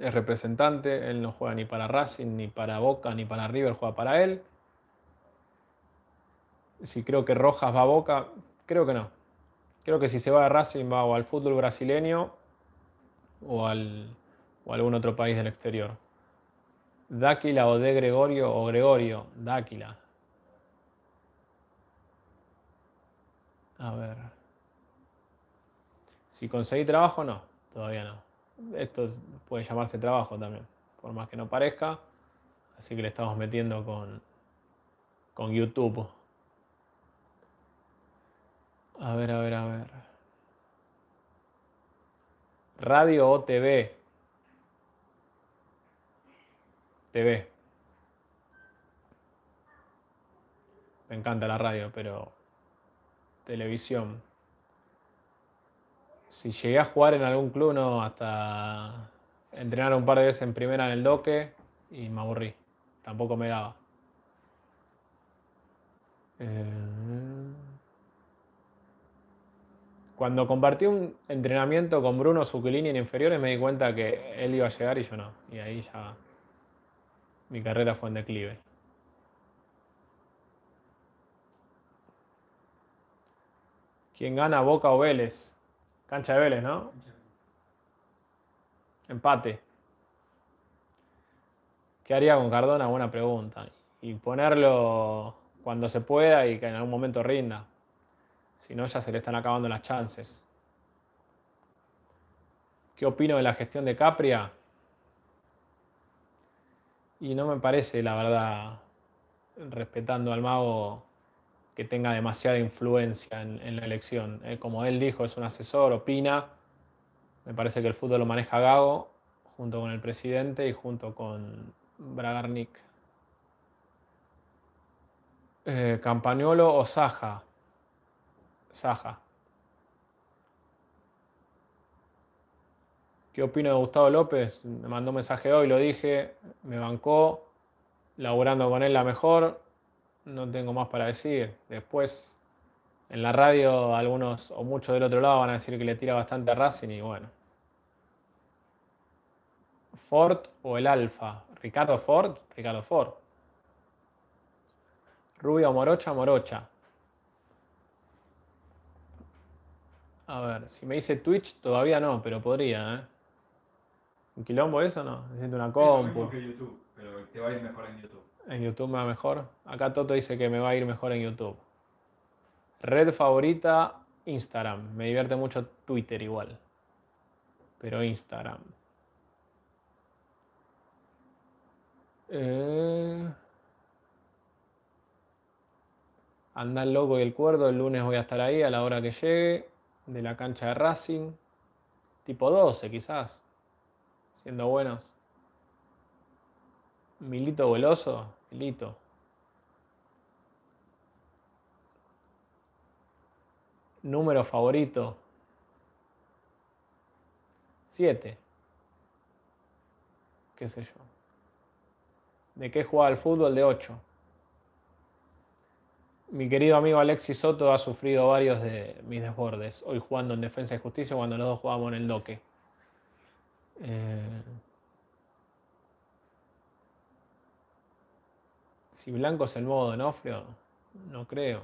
A: es representante, él no juega ni para Racing, ni para Boca, ni para River, juega para él. Si creo que Rojas va a Boca, creo que no. Creo que si se va a Racing va o al fútbol brasileño o, al, o a algún otro país del exterior. Dáquila o de Gregorio o Gregorio, Dáquila. A ver. Si conseguí trabajo, no, todavía no esto puede llamarse trabajo también, por más que no parezca. Así que le estamos metiendo con, YouTube. A ver, a ver, a ver. Radio o TV. TV. Me encanta la radio, pero televisión si llegué a jugar en algún club, no, hasta entrenar un par de veces en primera en el doque y me aburrí. Tampoco me daba. Eh, cuando compartí un entrenamiento con Bruno Zuquilini en inferiores me di cuenta que él iba a llegar y yo no. Y ahí ya mi carrera fue en declive. ¿Quién gana Boca o Vélez? Cancha de Vélez, ¿no? Empate. ¿Qué haría con Cardona? Buena pregunta. Y ponerlo cuando se pueda y que en algún momento rinda. Si no, ya se le están acabando las chances. ¿Qué opino de la gestión de Capria? Y no me parece, la verdad, respetando al mago que tenga demasiada influencia en, la elección. Eh, como él dijo, es un asesor, opina. Me parece que el fútbol lo maneja Gago, junto con el presidente y junto con Bragarnik. Eh, o Saja. Saja. ¿Qué opino de Gustavo López? Me mandó un mensaje hoy, lo dije, me bancó, laburando con él la mejor, no tengo más para decir. Después, en la radio, algunos o muchos del otro lado van a decir que le tira bastante a Racing y bueno. Ford o el Alfa. Ricardo Ford, Ricardo Ford. Rubio o Morocha, Morocha. A ver, si me dice Twitch, todavía no, pero podría, ¿eh? ¿Un quilombo eso no? siente una compu. YouTube, pero te va a ir mejor en YouTube. En YouTube me va mejor. Acá Toto dice que me va a ir mejor en YouTube. Red favorita, Instagram. Me divierte mucho Twitter igual. Pero Instagram. Eh, anda el loco y el cuerdo. El lunes voy a estar ahí a la hora que llegue. De la cancha de Racing. Tipo 12 quizás. Siendo buenos. Milito Goloso, Milito. Número favorito. 7. ¿Qué sé yo? ¿De qué jugaba el fútbol? De 8. Mi querido amigo Alexis Soto ha sufrido varios de mis desbordes. Hoy jugando en Defensa y Justicia cuando los dos jugábamos en el doque. Eh... Si blanco es el modo Donofrio, no creo.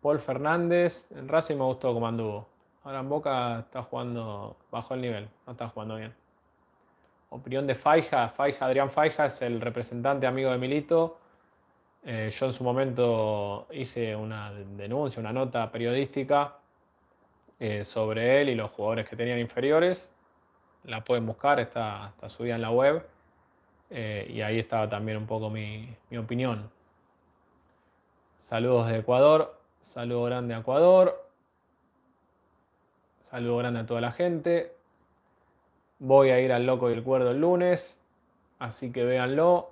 A: Paul Fernández, en Racing me gustó como anduvo. Ahora en Boca está jugando bajo el nivel, no está jugando bien. Opinión de Faija, Adrián Faija es el representante amigo de Milito. Eh, yo en su momento hice una denuncia, una nota periodística eh, sobre él y los jugadores que tenían inferiores la pueden buscar, está, subida en la web. Eh, y ahí estaba también un poco mi, opinión. Saludos de Ecuador, saludo grande a Ecuador, saludo grande a toda la gente. Voy a ir al Loco y el Cuerdo el lunes, así que véanlo.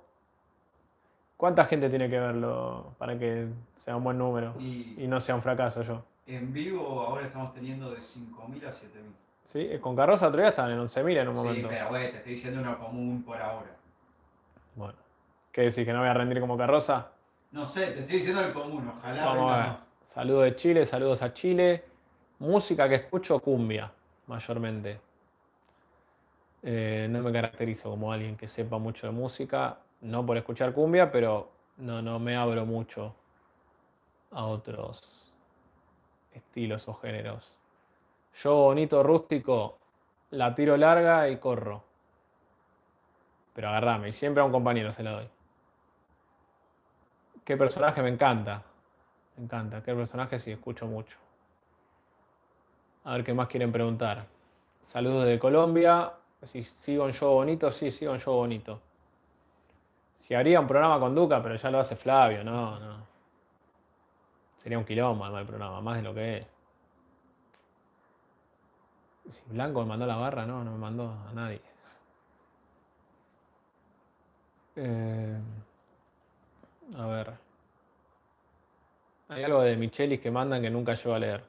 A: ¿Cuánta gente tiene que verlo para que sea un buen número y, y no sea un fracaso yo? En vivo ahora estamos teniendo de 5.000 a 7.000. Sí, eh, con Carroza todavía estaban en 11.000 en un momento. Sí, pero güey, te estoy diciendo uno común por ahora. Bueno. ¿Qué decís? ¿Que no voy a rendir como Carroza? No sé, te estoy diciendo el común, ojalá. Vamos Saludos de Chile, saludos a Chile. Música que escucho cumbia, mayormente. Eh, no me caracterizo como alguien que sepa mucho de música, no por escuchar cumbia, pero no, no me abro mucho a otros estilos o géneros. Yo bonito, rústico, la tiro larga y corro. Pero agarrame, y siempre a un compañero se la doy. Qué personaje me encanta. Me encanta, qué personaje sí, escucho mucho. A ver qué más quieren preguntar. Saludos de Colombia. Si sigo en Yo Bonito, sí, sigo en Yo Bonito. Si haría un programa con Duca, pero ya lo hace Flavio, no, no. Sería un quilombo el programa, más de lo que es. Si Blanco me mandó la barra, no, no me mandó a nadie. Eh, a ver. Hay algo de Michelis que mandan que nunca yo a leer.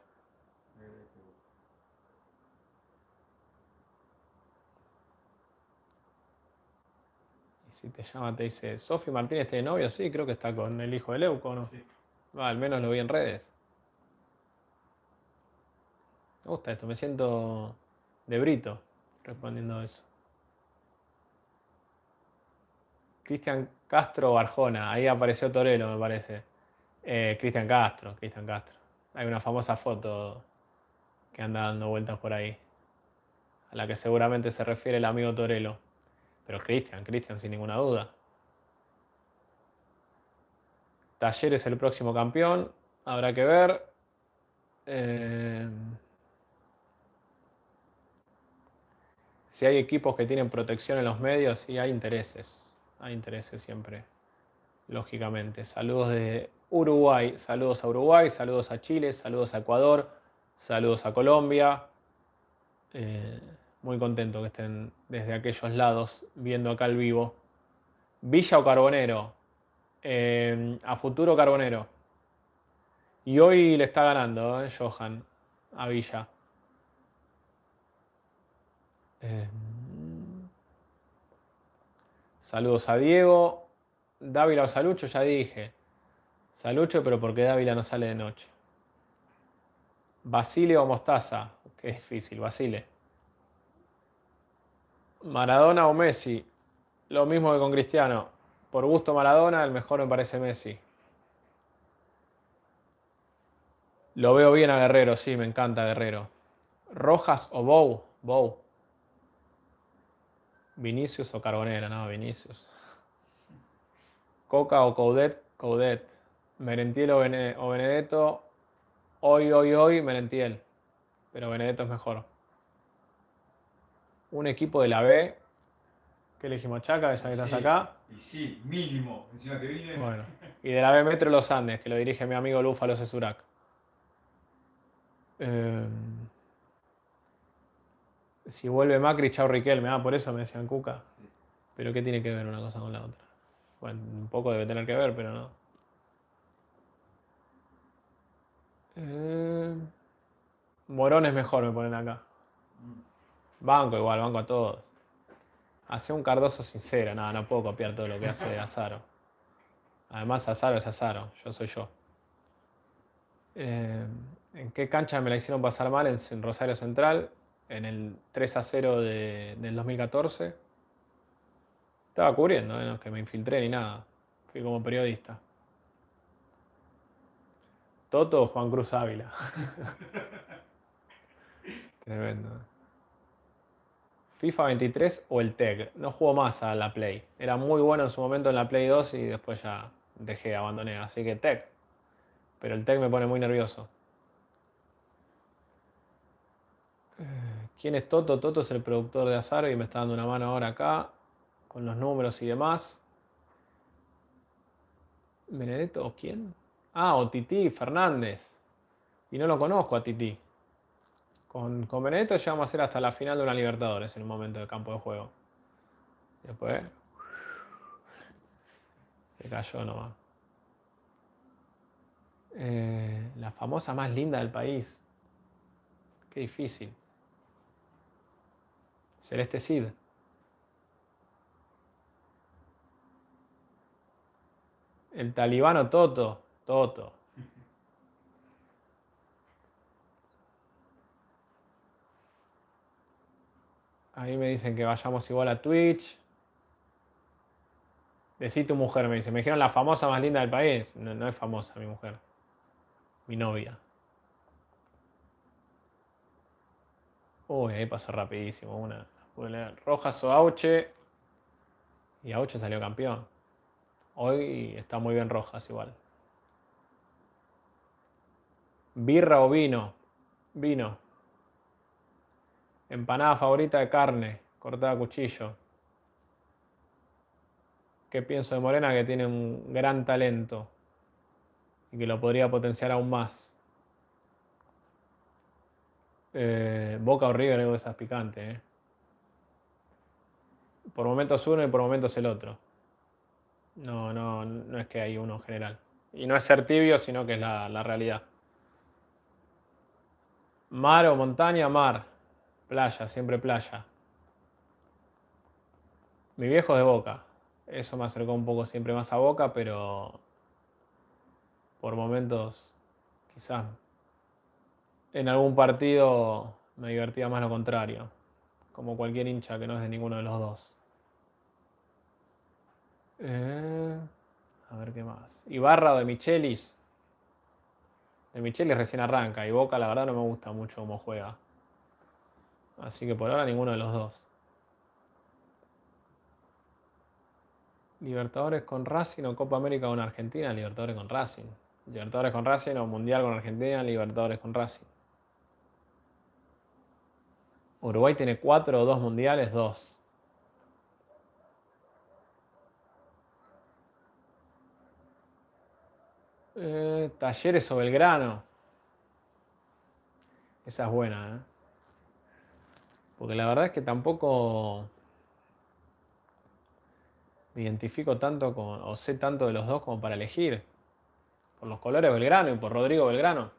A: Y si te llama, te dice, Sofi Martínez tiene novio, sí, creo que está con el hijo de Leuco, ¿no? Sí. Ah, al menos lo vi en redes. Me gusta esto, me siento de brito respondiendo a eso. Cristian Castro Arjona. ahí apareció torelo me parece. Eh, Cristian Castro, Cristian Castro. Hay una famosa foto que anda dando vueltas por ahí, a la que seguramente se refiere el amigo Torelo. Pero Cristian, Cristian, sin ninguna duda. Taller es el próximo campeón, habrá que ver. Eh... si hay equipos que tienen protección en los medios, y hay intereses. Hay intereses siempre, lógicamente. Saludos de Uruguay, saludos a Uruguay, saludos a Chile, saludos a Ecuador, saludos a Colombia. Eh, muy contento que estén desde aquellos lados viendo acá al vivo. Villa o Carbonero. Eh, a futuro Carbonero. Y hoy le está ganando, eh, Johan, a Villa. Em, saludos a Diego. Dávila o Salucho, ya dije. Salucho, pero porque Dávila no sale de noche. Basile o Mostaza. Qué difícil, Basile. Maradona o Messi. Lo mismo que con Cristiano. Por gusto Maradona, el mejor me parece Messi. Lo veo bien a Guerrero, sí, me encanta Guerrero. Rojas o Bow. Bow. Vinicius o Carbonera, no, Vinicius. Coca o Coudet, Coudet. Merentiel o, Benedetto. Hoy, hoy, hoy, Merentiel. Pero Benedetto es mejor. Un equipo de la B. que elegimos? Chaca, ya que estás acá. Y sí, mínimo. Bueno. Y de la B Metro Los Andes, que lo dirige mi amigo Lúfalo Cesurac. Eh, em, si vuelve Macri, Chao Riquelme, ah, por eso me decían Cuca. Pero ¿qué tiene que ver una cosa con la otra? Bueno, un poco debe tener que ver, pero no. Eh, Morón es mejor, me ponen acá. Banco igual, banco a todos. Hace un Cardoso sincero, nada, no, puedo copiar todo lo que hace Azaro. Además, Azaro es Azaro, yo soy yo. Eh, ¿En qué cancha me la hicieron pasar mal? En Rosario Central, en el 3 a 0 del 2014. Estaba cubriendo, eh, no que me infiltré ni nada. Fui como periodista. Toto o Juan Cruz Ávila. Tremendo. FIFA 23 o el Tec? No jugó más a la Play. Era muy bueno en su momento en la Play 2 y después ya dejé, abandoné. Así que Tech. Pero el Tec me pone muy nervioso. ¿Quién es Toto? Toto es el productor de Azar y me está dando una mano ahora acá con los números y demás. ¿Benedetto o quién? Ah, o Titi Fernández. Y no lo conozco a Titi. Con, con Benedetto llegamos a ser hasta la final de una Libertadores en un momento de campo de juego. Después. Se cayó nomás. Eh, la famosa más linda del país. Qué difícil cid este El talibano Toto, Toto. Ahí me dicen que vayamos igual a Twitch. Decí tu mujer, me dice. Me dijeron la famosa más linda del país. no es famosa mi mujer. Mi novia. Uy, ahí pasó rapidísimo una. Rojas o Auche. Y Auche salió campeón. Hoy está muy bien Rojas igual. Birra o vino. Vino. Empanada favorita de carne, cortada a cuchillo. ¿Qué pienso de Morena? Que tiene un gran talento y que lo podría potenciar aún más. Eh, Boca o River es de esas picantes. Eh. Por momentos uno y por momentos el otro. No, no, no es que hay uno en general. Y no es ser tibio, sino que es la, la realidad. Mar o montaña, mar. Playa, siempre playa. Mi viejo es de Boca. Eso me acercó un poco siempre más a Boca, pero por momentos quizás en algún partido me divertía más lo contrario, como cualquier hincha que no es de ninguno de los dos. Eh, a ver qué más. Ibarra o de Michelis. De Michelis recién arranca y Boca la verdad no me gusta mucho cómo juega. Así que por ahora ninguno de los dos. Libertadores con Racing o Copa América con Argentina, Libertadores con Racing. Libertadores con Racing o Mundial con Argentina, Libertadores con Racing. Uruguay tiene cuatro o dos mundiales, dos. Eh, talleres o Belgrano. Esa es buena, ¿eh? Porque la verdad es que tampoco me identifico tanto con, o sé tanto de los dos como para elegir. Por los colores Belgrano y por Rodrigo Belgrano.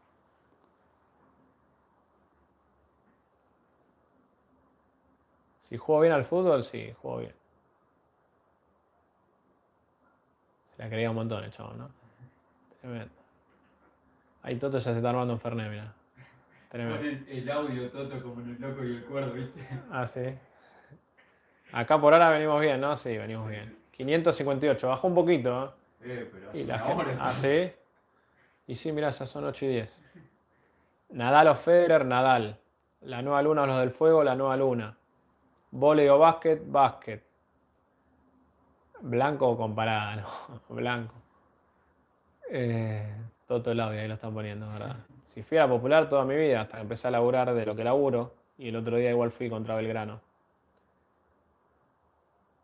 A: Si jugó bien al fútbol, sí, jugó bien. Se la creía un montón el chavo, ¿no? Tremendo. Ahí Toto ya se está armando un Ferné, mira. Tremendo. el, audio Toto como en el loco y el cuerdo, ¿viste? Ah, sí. Acá por ahora venimos bien, ¿no? Sí, venimos bien. 558, bajó un poquito, ¿eh? eh pero así Ah, sí. Y sí, mirá, ya son 8 y 10. Nadal o Federer, Nadal. La nueva luna o los del fuego, la nueva luna vole o básquet, básquet. Blanco o comparada, no, blanco. Eh, Toto el ahí lo están poniendo, ¿verdad? Si fui a popular toda mi vida, hasta que empecé a laburar de lo que laburo, y el otro día igual fui contra Belgrano.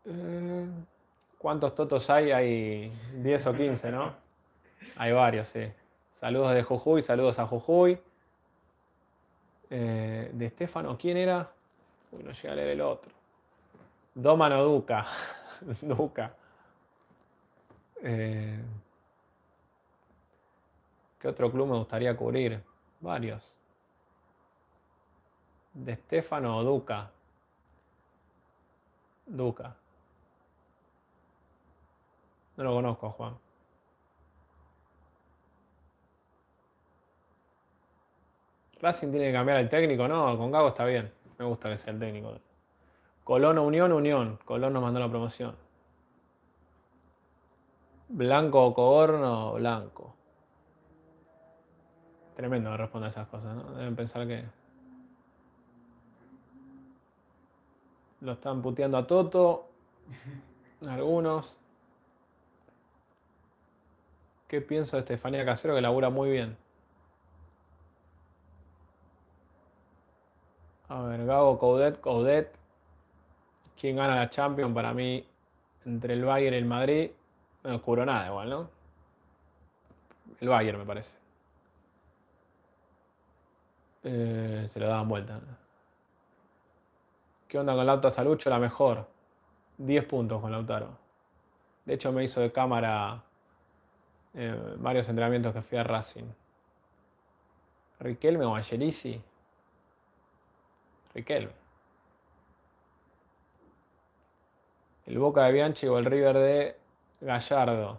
A: Eh, ¿Cuántos totos hay? Hay 10 o 15, ¿no? Hay varios, sí. Saludos de Jujuy, saludos a Jujuy. Eh, de Estefano, ¿quién era? Uy, no llega a leer el otro. Doma no duca. duca. Eh, ¿Qué otro club me gustaría cubrir? Varios. De Stefano o Duca. Duca. No lo conozco, Juan. Racing tiene que cambiar el técnico, no, con Gago está bien. Me gusta que sea el técnico. Colono Unión, Unión. Colón nos mandó la promoción. Blanco o Coborno, Blanco. Tremendo que responda a esas cosas, ¿no? Deben pensar que. Lo están puteando a Toto. Algunos. ¿Qué pienso de Estefanía Casero que labura muy bien? A ver, Gago, Coudet, Coudet. ¿Quién gana la Champions? Para mí, entre el Bayern y el Madrid, no oscuro nada igual, ¿no? El Bayern, me parece. Eh, se lo daban vuelta. ¿Qué onda con Lautaro Salucho? La mejor. 10 puntos con Lautaro. De hecho, me hizo de cámara eh, varios entrenamientos que fui a Racing. Riquelme o Angelisi. Riquelme. El Boca de Bianchi o el River de Gallardo.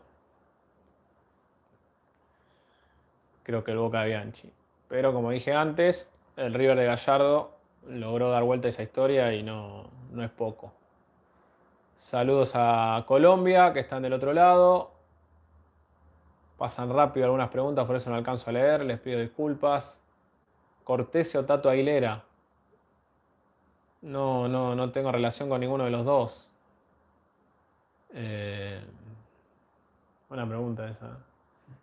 A: Creo que el Boca de Bianchi. Pero como dije antes, el River de Gallardo logró dar vuelta a esa historia y no, no es poco. Saludos a Colombia, que están del otro lado. Pasan rápido algunas preguntas, por eso no alcanzo a leer. Les pido disculpas. Cortesio Tato Aguilera. No, no, no tengo relación con ninguno de los dos. Eh, buena pregunta esa.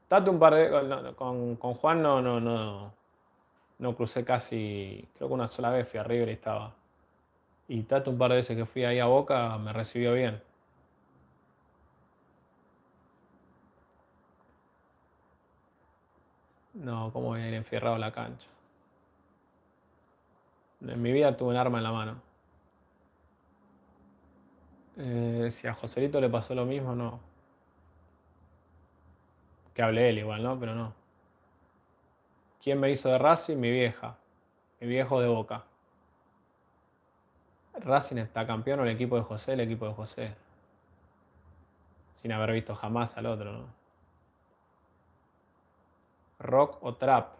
A: Tato un par de. Con, con, Juan no, no, no. No crucé casi. Creo que una sola vez fui a River y estaba. Y Tato un par de veces que fui ahí a Boca me recibió bien. No, ¿cómo voy a ir enfierrado a la cancha? En mi vida tuve un arma en la mano. Eh, si a Joselito le pasó lo mismo, no. Que hable él igual, ¿no? Pero no. ¿Quién me hizo de Racing? Mi vieja. Mi viejo de Boca. Racing está campeón el equipo de José, el equipo de José. Sin haber visto jamás al otro, ¿no? Rock o trap.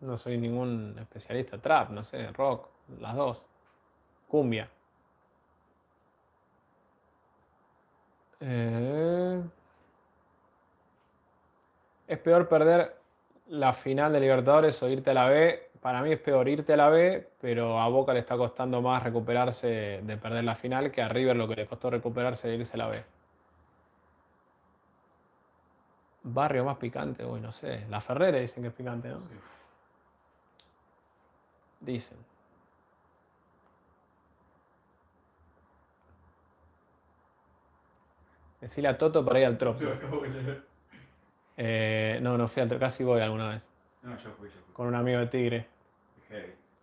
A: no soy ningún especialista. Trap, no sé, rock, las dos. Cumbia. Eh, es peor perder la final de Libertadores o irte a la B. Para mí es peor irte a la B, pero a Boca le está costando más recuperarse de perder la final que a River lo que le costó recuperarse de irse a la B. Barrio más picante, uy, no sé. La Ferrera dicen que es picante, ¿no? dicen. Decirle a Toto para ir al trop. Eh, no, no fui al casi voy alguna vez. No, yo fui, Con un amigo de Tigre.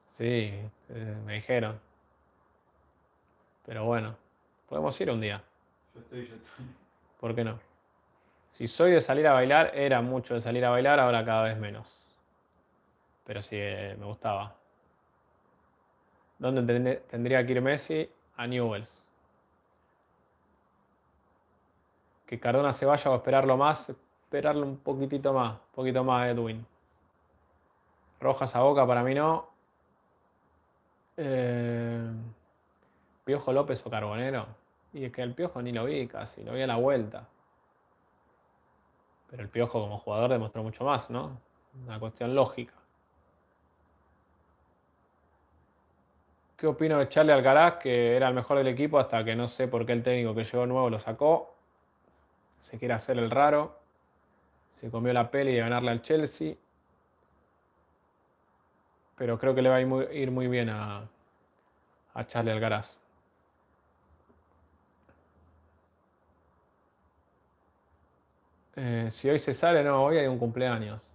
A: Sí, eh, me dijeron. Pero bueno, podemos ir un día. Yo estoy, yo estoy. ¿Por qué no? Si soy de salir a bailar, era mucho de salir a bailar, ahora cada vez menos. Pero sí, eh, me gustaba. ¿Dónde tendría que ir Messi? A Newells. Que Cardona se vaya o esperarlo más, esperarlo un poquitito más, un poquito más Edwin. Rojas a Boca para mí no. Eh, Piojo López o Carbonero. Y es que el Piojo ni lo vi casi, lo vi a la vuelta. Pero el Piojo como jugador demostró mucho más, ¿no? Una cuestión lógica. ¿Qué opino de Charlie Algaraz? que era el mejor del equipo hasta que no sé por qué el técnico que llegó nuevo lo sacó? Se quiere hacer el raro. Se comió la peli de ganarle al Chelsea. Pero creo que le va a ir muy, bien a, a Charlie Algaraz. Eh, si hoy se sale, no, hoy hay un cumpleaños.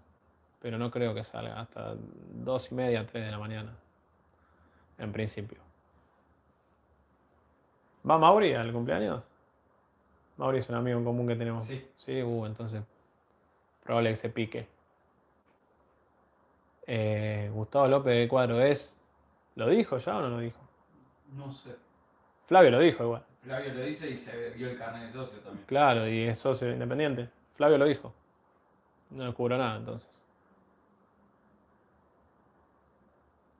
A: Pero no creo que salga hasta dos y media, tres de la mañana en principio. ¿Va Mauri al cumpleaños? Mauri es un amigo en común que tenemos. Sí. Sí, uh, entonces probable que se pique. Eh, Gustavo López de Cuadro es. ¿Lo dijo ya o no lo dijo? No sé. Flavio lo dijo igual. Flavio lo dice y se vio el carnet de socio también. Claro, y es socio independiente. Flavio lo dijo. No descubrió nada entonces.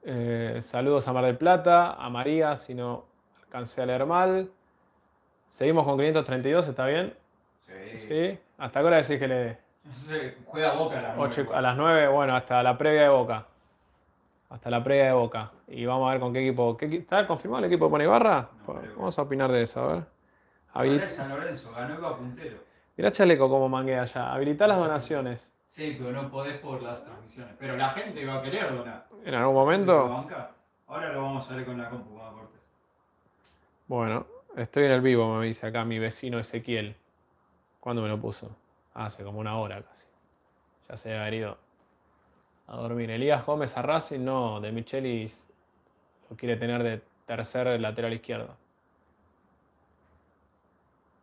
A: Eh, saludos a Mar del Plata, a María, si no alcancé a leer mal. Seguimos con 532, ¿está bien? Sí. ¿Hasta qué hora decís que le.? No sé, juega Boca a las 9. a las 9, bueno, hasta la previa de Boca. Hasta la previa de Boca. Y vamos a ver con qué equipo. ¿Qué, ¿Está confirmado el equipo de Ponibarra? vamos a opinar de eso, a ver. Mira San Lorenzo, ganó a puntero. Mirá Chaleco como manguea allá. Habilitar las donaciones. Sí, pero no podés por las transmisiones. Pero la gente va a querer donar. ¿En algún momento? Ahora lo vamos a ver con la compu, a Bueno, estoy en el vivo, me dice acá mi vecino Ezequiel. ¿Cuándo me lo puso? Hace como una hora casi. Ya se ha ido a dormir. Elías Gómez a y no, de Michelis lo quiere tener de tercer lateral izquierdo.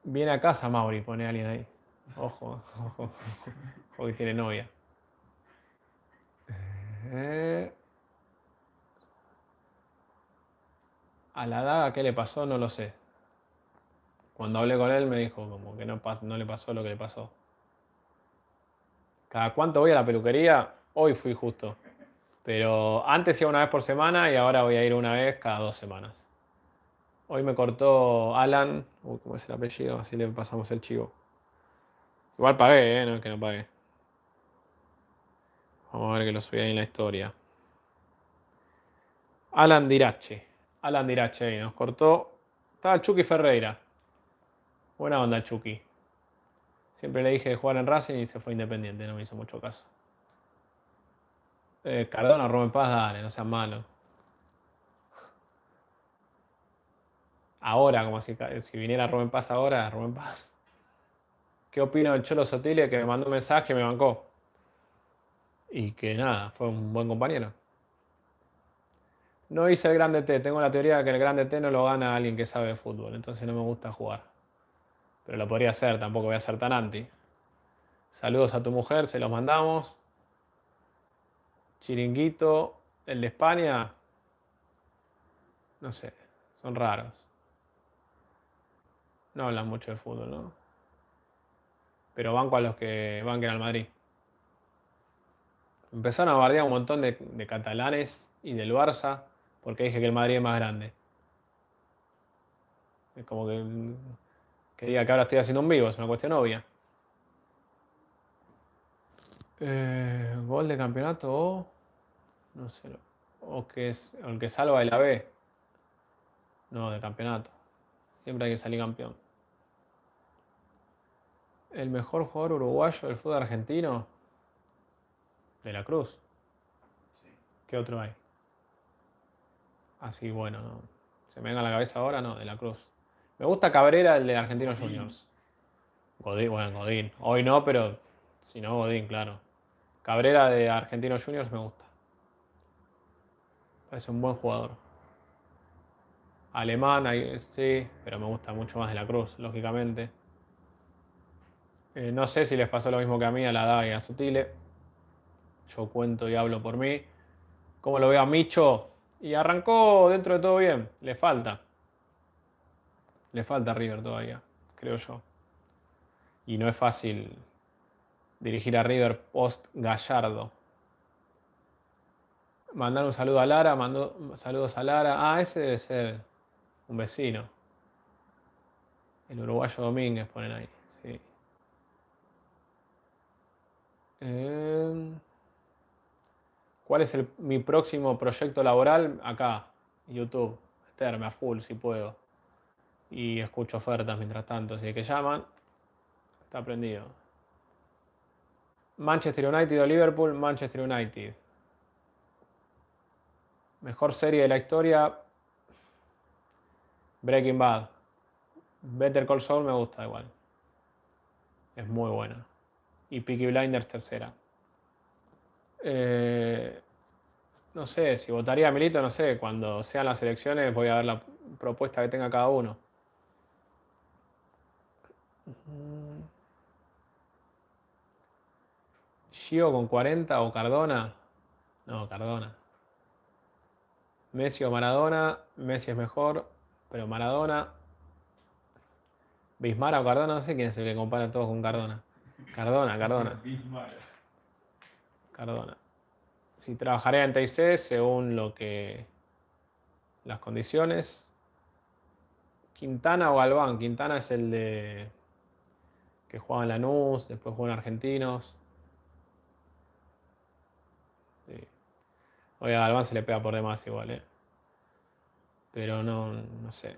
A: Viene a casa Mauri, pone alguien ahí. Ojo, ojo porque tiene novia. Eh. A la daga, ¿qué le pasó? No lo sé. Cuando hablé con él me dijo como que no, le pasó lo que le pasó. ¿Cada cuánto voy a la peluquería? Hoy fui justo. Pero antes iba una vez por semana y ahora voy a ir una vez cada dos semanas. Hoy me cortó Alan, uy, ¿cómo es el apellido? Así le pasamos el chivo. Igual pagué, ¿eh? No, que no pagué. Vamos a ver que lo subí ahí en la historia. Alan Dirache. Alan Dirache ahí nos cortó. Estaba Chucky Ferreira. Buena onda, Chucky. Siempre le dije de jugar en Racing y se fue independiente, no me hizo mucho caso. Eh, Cardona, Rome Paz, dale, no seas malo. Ahora, como si, viniera Rubén Paz ahora, Rubén Paz. ¿Qué opino del Cholo Sotile que me mandó un mensaje y me bancó? y que nada, fue un buen compañero. No hice el grande T, tengo la teoría de que el grande T no lo gana alguien que sabe de fútbol, entonces no me gusta jugar. Pero lo podría hacer, tampoco voy a ser tan anti. Saludos a tu mujer, se los mandamos. Chiringuito, el de España. No sé, son raros. No hablan mucho de fútbol, ¿no? Pero van con los que van que al Madrid empezaron a bardear un montón de, catalanes y del Barça porque dije que el Madrid es más grande. Es como que, que diga que ahora estoy haciendo un vivo, es una cuestión obvia. Eh, gol de campeonato o. No sé. O que, es, el que salva el la No, de campeonato. Siempre hay que salir campeón. El mejor jugador uruguayo del fútbol argentino de la Cruz. ¿Qué otro hay? Así, bueno, no. Se me venga a la cabeza ahora, no, de la Cruz. Me gusta Cabrera, el de Argentinos Juniors. Godín, bueno, Godín. Hoy no, pero si no, Godín, claro. Cabrera de Argentinos Juniors me gusta. Es un buen jugador. Alemán, sí, pero me gusta mucho más de la Cruz, lógicamente. Eh, no sé si les pasó lo mismo que a mí a la Daga y a Sutile yo cuento y hablo por mí. ¿Cómo lo veo a Micho? Y arrancó dentro de todo bien, le falta. Le falta a River todavía, creo yo. Y no es fácil dirigir a River post Gallardo. Mandar un saludo a Lara, mandó saludos a Lara. Ah, ese debe ser un vecino. El uruguayo Domínguez ponen ahí, sí. Eh... ¿Cuál es mi próximo proyecto laboral? Acá, YouTube, meterme a full si puedo. Y escucho ofertas mientras tanto, así que llaman. Está prendido. Manchester United o Liverpool, Manchester United. Mejor serie de la historia. Breaking Bad. Better Call Saul me gusta igual. Es muy buena. Y Peaky Blinders tercera. Eh, no sé, si votaría a Milito, no sé, cuando sean las elecciones voy a ver la propuesta que tenga cada uno. Gio con 40 o Cardona. No, Cardona. Messi o Maradona. Messi es mejor, pero Maradona. Bismara o Cardona, no sé quién es el que compara todos con Cardona. Cardona, Cardona perdona, Si trabajaré en TIC según lo que las condiciones. Quintana o Galván. Quintana es el de que juega en Lanús, después jugó en Argentinos. Sí. Oye, a Galván se le pega por demás igual, ¿eh? Pero no, no sé.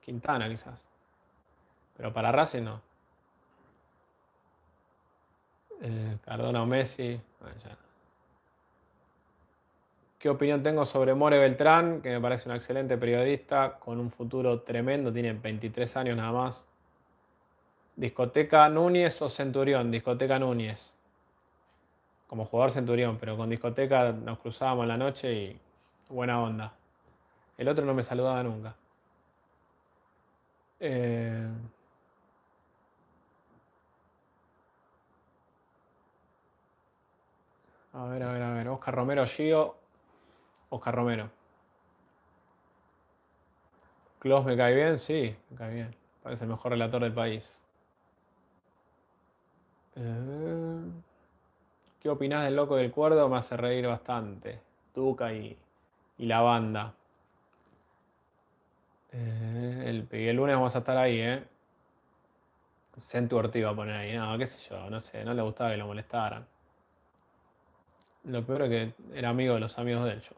A: Quintana quizás. Pero para Racing no. Eh, Cardona o Messi. ¿Qué opinión tengo sobre More Beltrán? Que me parece un excelente periodista, con un futuro tremendo, tiene 23 años nada más. Discoteca Núñez o Centurión, Discoteca Núñez. Como jugador Centurión, pero con Discoteca nos cruzábamos en la noche y buena onda. El otro no me saludaba nunca. Eh... A ver, a ver, a ver. Oscar Romero, Gio. Oscar Romero. Klaus me cae bien, sí, me cae bien. Parece el mejor relator del país. Eh, ¿Qué opinás del loco del cuerdo? Me hace reír bastante. Duca y, la banda. Eh, el, el lunes vamos a estar ahí, ¿eh? Centu va a poner ahí. No, qué sé yo, no sé, no le gustaba que lo molestaran. Lo peor es que era amigo de los amigos de show.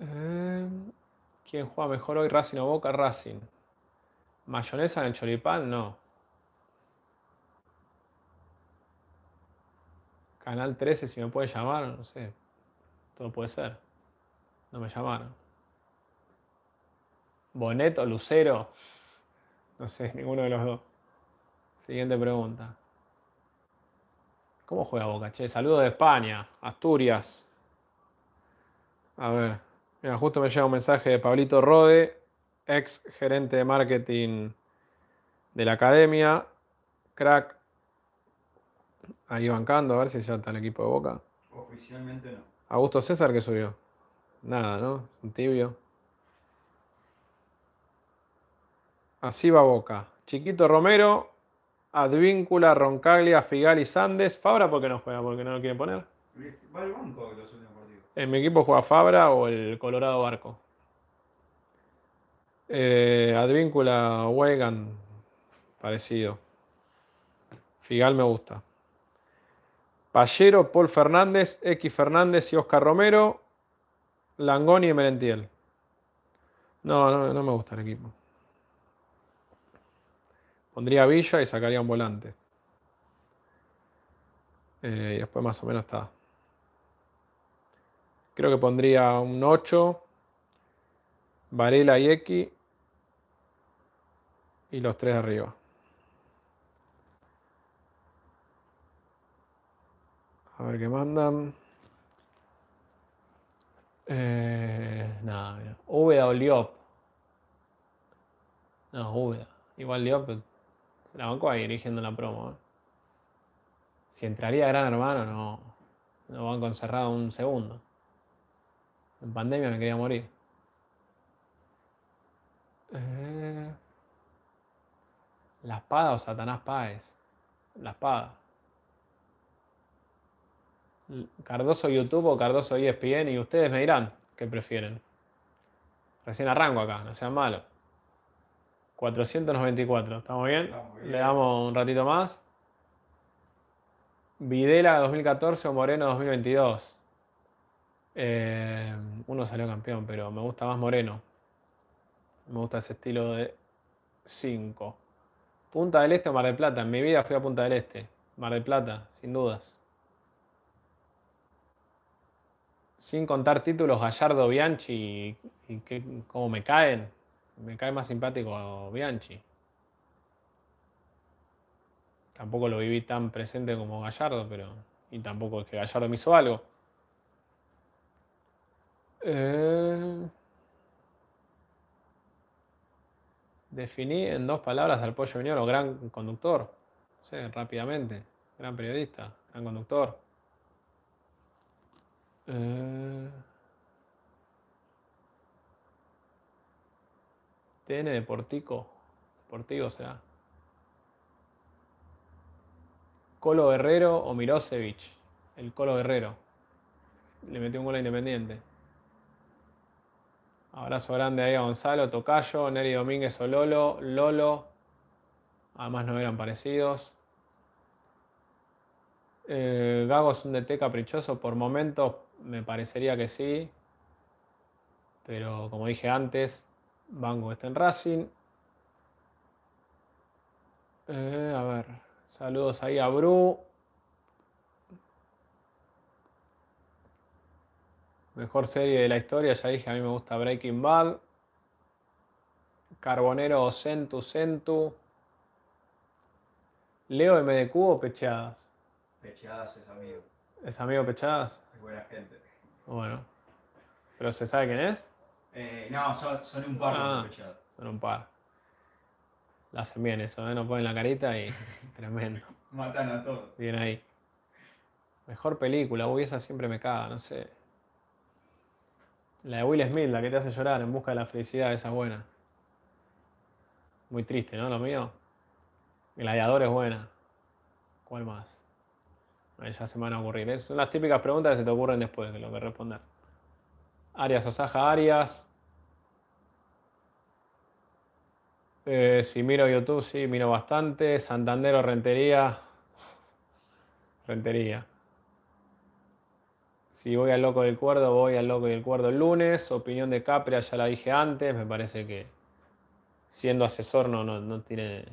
A: Eh, ¿Quién juega mejor hoy, Racing o Boca? Racing. ¿Mayonesa en el Cholipán? No. Canal 13, si me puede llamar, no sé. Todo puede ser. No me llamaron. ¿Boneto, Lucero? No sé, ninguno de los dos. Siguiente pregunta. ¿Cómo juega Boca? Che, saludos de España, Asturias. A ver, mira, justo me llega un mensaje de Pablito Rode, ex gerente de marketing de la academia, crack. Ahí bancando, a ver si ya está el equipo de Boca. Oficialmente no. Augusto César que subió. Nada, ¿no? Un tibio. Así va Boca. Chiquito Romero, Advíncula, Roncaglia, Figal y Sandes. Fabra, ¿por qué no juega? Porque no lo quieren poner. Va el banco los últimos partidos. En mi equipo juega Fabra o el Colorado Barco. Eh, Advíncula, Weigand, parecido. Figal me gusta. Pallero, Paul Fernández, X Fernández y Oscar Romero. Langoni y Merentiel. no, no me gusta el equipo. Pondría Villa y sacaría un volante. Eh, y después más o menos está. Creo que pondría un 8. Varela y X. Y los tres arriba. A ver qué mandan. Eh, nada, mira. o Liop. No, Úbeda. Igual Liop la banco ahí dirigiendo la promo. Si entraría Gran Hermano, no, no banco encerrado un segundo. En pandemia me quería morir. Eh, la espada o Satanás Páez. La espada. Cardoso YouTube o Cardoso ESPN y ustedes me dirán qué prefieren. Recién arranco acá, no sean malos. 494, ¿estamos bien? Le damos un ratito más. Videla 2014 o Moreno 2022. Eh, uno salió campeón, pero me gusta más Moreno. Me gusta ese estilo de 5. Punta del Este o Mar del Plata. En mi vida fui a Punta del Este. Mar del Plata, sin dudas. Sin contar títulos, Gallardo, Bianchi y, cómo me caen. Me cae más simpático Bianchi. Tampoco lo viví tan presente como Gallardo, pero. Y tampoco es que Gallardo me hizo algo. Eh, definí en dos palabras al Pollo Viñero: gran conductor. Sí, rápidamente. Gran periodista, gran conductor. Eh... TN de Deportivo, será. Colo Guerrero o Milosevic. El Colo Guerrero. Le metió un gol a Independiente. Abrazo grande ahí a Gonzalo, Tocayo, Neri Domínguez o Lolo. Lolo. Además no eran parecidos. Gagos, eh, Gago es un DT caprichoso. Por momentos me parecería que sí. Pero como dije antes, Bango está en Racing. Eh, a ver, saludos ahí a Bru. Mejor serie de la historia, ya dije, a mí me gusta Breaking Bad. Carbonero Centu Centu. Leo MDQ o Pechadas. Pechadas es amigo. ¿Es amigo Pechadas? Es buena gente. Bueno. ¿Pero se sabe quién es? Eh, no, son, un par ah, Son un par. La hacen bien eso, ¿eh? No ponen la carita y tremendo. Matan a todos. Bien ahí. Mejor película, uy, esa siempre me caga, no sé. La de Will Smith, la que te hace llorar en busca de la felicidad, esa buena. Muy triste, ¿no? Lo mío. Gladiador es buena. ¿Cuál más? ya se me van a ocurrir. Son las típicas preguntas que se te ocurren después de lo que responder. Arias Osaja Arias, Eh, si miro YouTube, sí, miro bastante. Santander o Rentería. Rentería. Si voy al Loco del Cuerdo, voy al Loco del Cuerdo el lunes. Opinión de Capria, ya la dije antes. Me parece que siendo asesor no, no, tiene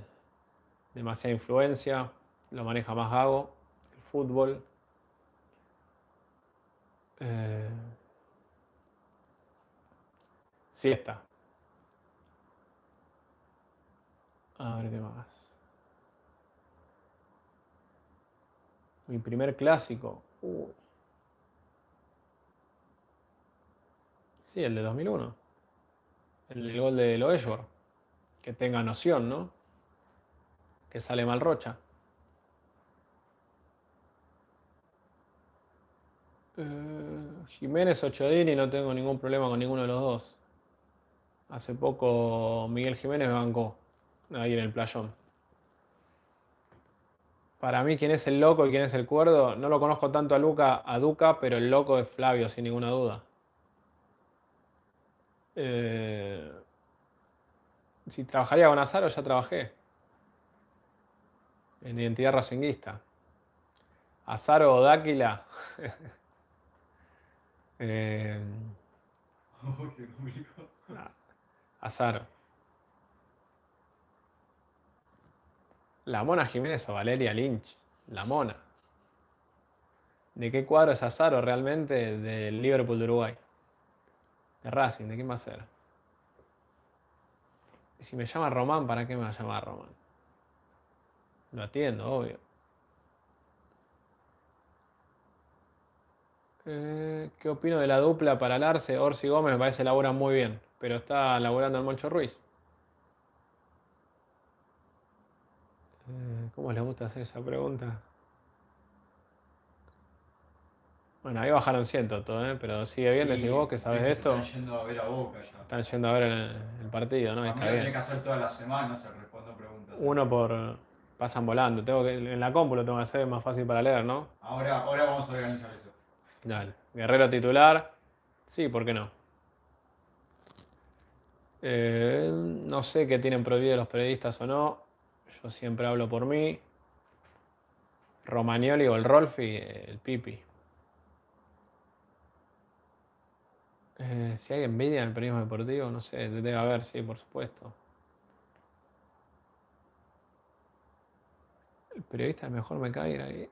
A: demasiada influencia. Lo maneja más hago. el fútbol. Eh... está. qué más. Mi primer clásico. Sí, el de 2001. El gol de Loeshor. Que tenga noción, ¿no? Que sale mal Rocha. Eh, Jiménez Jiménez Ochodini, no tengo ningún problema con ninguno de los dos. Hace poco Miguel Jiménez me bancó ahí en el playón. Para mí, quién es el loco y quién es el cuerdo, no lo conozco tanto a Luca, a Duca, pero el loco es Flavio, sin ninguna duda. Eh, si trabajaría con Azaro, ya trabajé. En identidad racinguista. Azaro o Dáquila. eh, Azaro. La Mona Jiménez o Valeria Lynch, la Mona. ¿De qué cuadro es Azaro realmente del Liverpool de Uruguay? De Racing, ¿de quién va a ser? Si me llama Román, ¿para qué me va a llamar Román? Lo atiendo, obvio. Eh, ¿Qué opino de la dupla para Larce? Orsi Gómez me parece laburan muy bien, pero está laburando el Moncho Ruiz. Eh, ¿Cómo les gusta hacer esa pregunta? Bueno, ahí bajaron 100 todo, ¿eh? pero sigue bien, decís vos que sabes de esto. están yendo a ver a Boca ya. están yendo a ver el, partido, ¿no? A que hacer todas las semanas, se respondo preguntas. Uno por. pasan volando. Tengo que, en la compu lo tengo que hacer, es más fácil para leer, ¿no? Ahora, ahora vamos a organizar eso. Dale. Guerrero titular. Sí, ¿por qué no? Eh, no sé qué tienen prohibido los periodistas o no. Yo siempre hablo por mí. Romagnoli o el Rolfi, el Pipi. Eh, si hay envidia en el periodismo deportivo, no sé, debe haber, sí, por supuesto. El periodista mejor me cae ahí.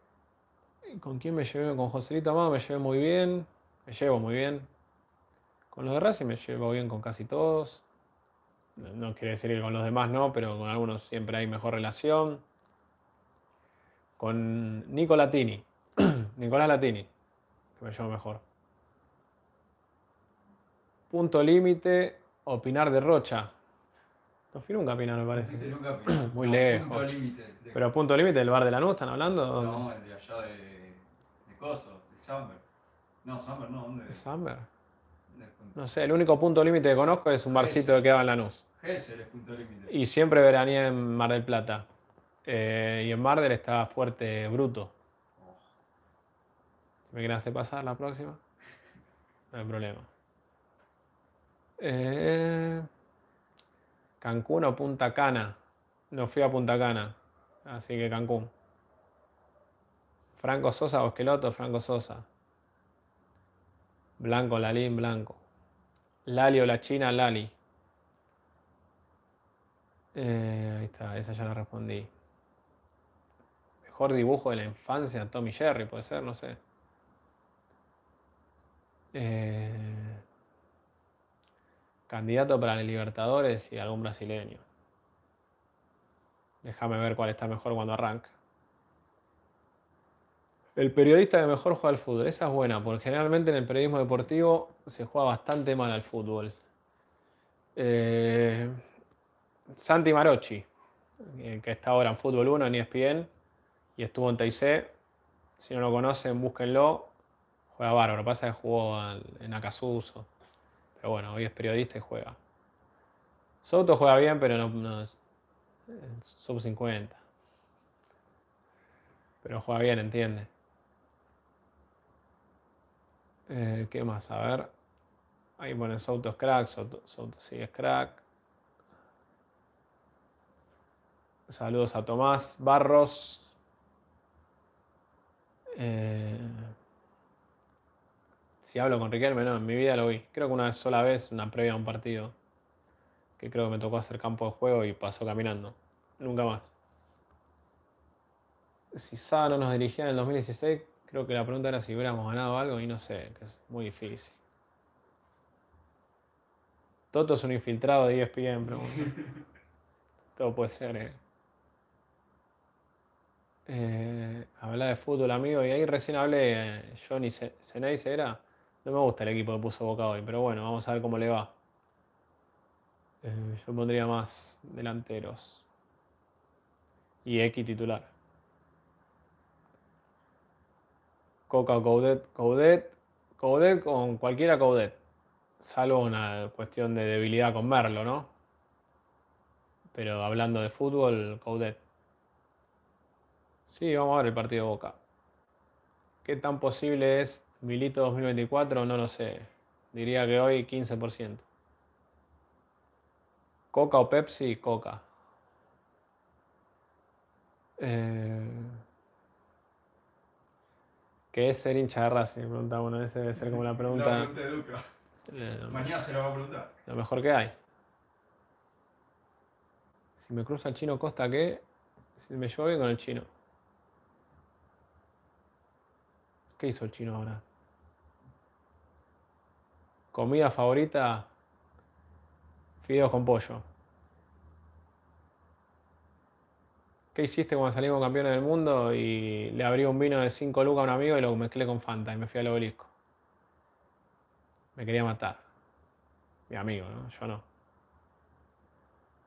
A: ¿Con quién me llevé? Con Joselito Amado me llevé muy bien. Me llevo muy bien. Con los de Racing me llevo bien con casi todos. No quiere decir que con los demás no, pero con algunos siempre hay mejor relación. Con Nico Latini, Nicolás Latini, que me llamo mejor. Punto límite, opinar de Rocha. No fui nunca a opinar, me parece. Muy lejos. Pero punto límite, el bar de la Lanús, ¿están hablando? No, el de allá de, de Coso, de Summer. No, Summer no, ¿dónde? ¿De no sé, el único punto límite que conozco es un barcito que queda en Lanús. Gésel es punto límite. Y siempre veranía en Mar del Plata. Eh, y en Mar del está fuerte bruto. Oh. me quieren hacer pasar la próxima, no hay problema. Eh, Cancún o Punta Cana. No fui a Punta Cana, así que Cancún. Franco Sosa o Franco Sosa. Blanco, Lalín, Blanco. Lali o la China, Lali. Eh, ahí está, esa ya la respondí. Mejor dibujo de la infancia, Tommy Jerry, puede ser, no sé. Eh, candidato para Libertadores y algún brasileño. Déjame ver cuál está mejor cuando arranque. El periodista que mejor juega al fútbol. Esa es buena, porque generalmente en el periodismo deportivo se juega bastante mal al fútbol. Eh, Santi Marochi, eh, que está ahora en Fútbol 1 en ESPN y estuvo en Tyc, Si no lo conocen, búsquenlo. Juega bárbaro. Pasa que jugó en Acasuso. Pero bueno, hoy es periodista y juega. Soto juega bien, pero no, es sub 50. Pero juega bien, entiende. Eh, ¿Qué más? A ver. Ahí ponen es Crack, Souto sigue Crack. Saludos a Tomás Barros. Eh, si hablo con Riquelme, no, en mi vida lo vi. Creo que una sola vez, una previa a un partido, que creo que me tocó hacer campo de juego y pasó caminando. Nunca más. Si no nos dirigía en el 2016, Creo que la pregunta era si hubiéramos ganado algo y no sé, que es muy difícil. Toto es un infiltrado de ESPN, pero Todo puede ser, eh. Eh, habla de fútbol, amigo, y ahí recién hablé, eh, Johnny ¿se era. No me gusta el equipo que puso Boca hoy, pero bueno, vamos a ver cómo le va. yo pondría más delanteros. Y X titular. Coca, o Coudet, Coudet, Coudet con cualquiera Coudet. Salvo una cuestión de debilidad con Merlo, ¿no? Pero hablando de fútbol, Coudet. Sí, vamos a ver el partido de Boca. ¿Qué tan posible es Milito 2024? No lo sé. Diría que hoy 15%. ¿Coca o Pepsi? Coca. Eh... ¿Qué es ser hincha de Racing? Pregunta uno, esa debe ser como la pregunta. La pregunta de eh, Mañana se la va a preguntar. Lo mejor que hay. Si me cruza el chino Costa, ¿qué? Si me llevo bien con el chino. ¿Qué hizo el chino ahora? Comida favorita, fideos con pollo. ¿qué hiciste cuando salimos campeones del mundo? Y le abrí un vino de 5 lucas a un amigo y lo mezclé con Fanta y me fui al obelisco. Me quería matar. Mi amigo, ¿no? Yo no.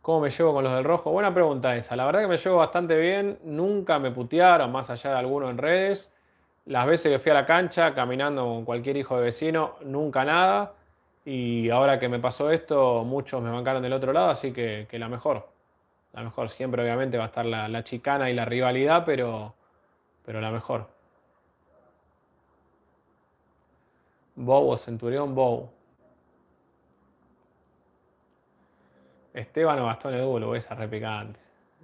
A: ¿Cómo me llevo con los del rojo? Buena pregunta esa. La verdad que me llevo bastante bien. Nunca me putearon, más allá de alguno en redes. Las veces que fui a la cancha caminando con cualquier hijo de vecino, nunca nada. Y ahora que me pasó esto, muchos me bancaron del otro lado, así que la mejor la mejor. Siempre obviamente va a estar la, chicana y la rivalidad, pero, pero la mejor. Bow o Centurión Bow. Esteban o Gastón a esa antes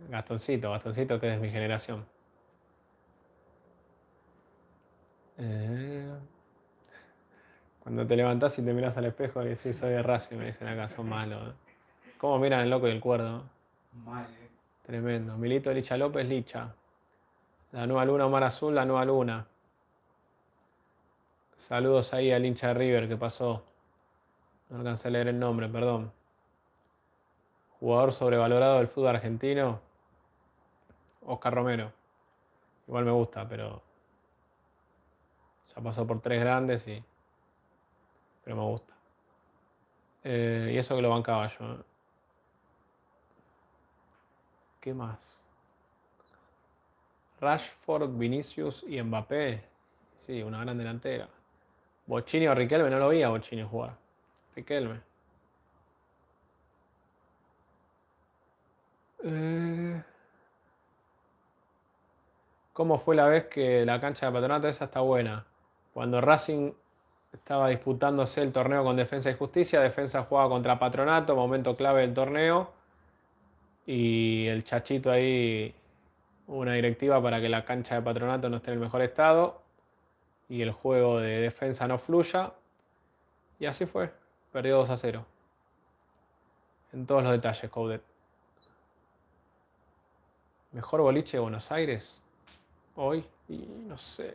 A: Gastoncito, Gastoncito que es mi generación. Eh, cuando te levantás y te miras al espejo y decís soy de y me dicen acá, son malos. Eh". ¿Cómo miran el loco y el cuerdo? Eh. Tremendo. Milito Licha López Licha. La nueva luna, Omar Azul, la nueva luna. Saludos ahí al hincha de River que pasó. No alcancé a leer el nombre, perdón. Jugador sobrevalorado del fútbol argentino. Oscar Romero. Igual me gusta, pero. Ya pasó por tres grandes y. Pero me gusta. Eh, y eso que lo bancaba yo. ¿eh? ¿Qué más? Rashford, Vinicius y Mbappé. Sí, una gran delantera. Bochini o Riquelme, no lo vi a Bochini jugar. Riquelme. Eh. ¿Cómo fue la vez que la cancha de patronato esa está buena? Cuando Racing estaba disputándose el torneo con Defensa y Justicia, Defensa jugaba contra Patronato, momento clave del torneo y el chachito ahí una directiva para que la cancha de patronato no esté en el mejor estado y el juego de defensa no fluya. Y así fue, perdió 2 a 0. En todos los detalles, Coudet. Mejor boliche de Buenos Aires hoy, y no sé.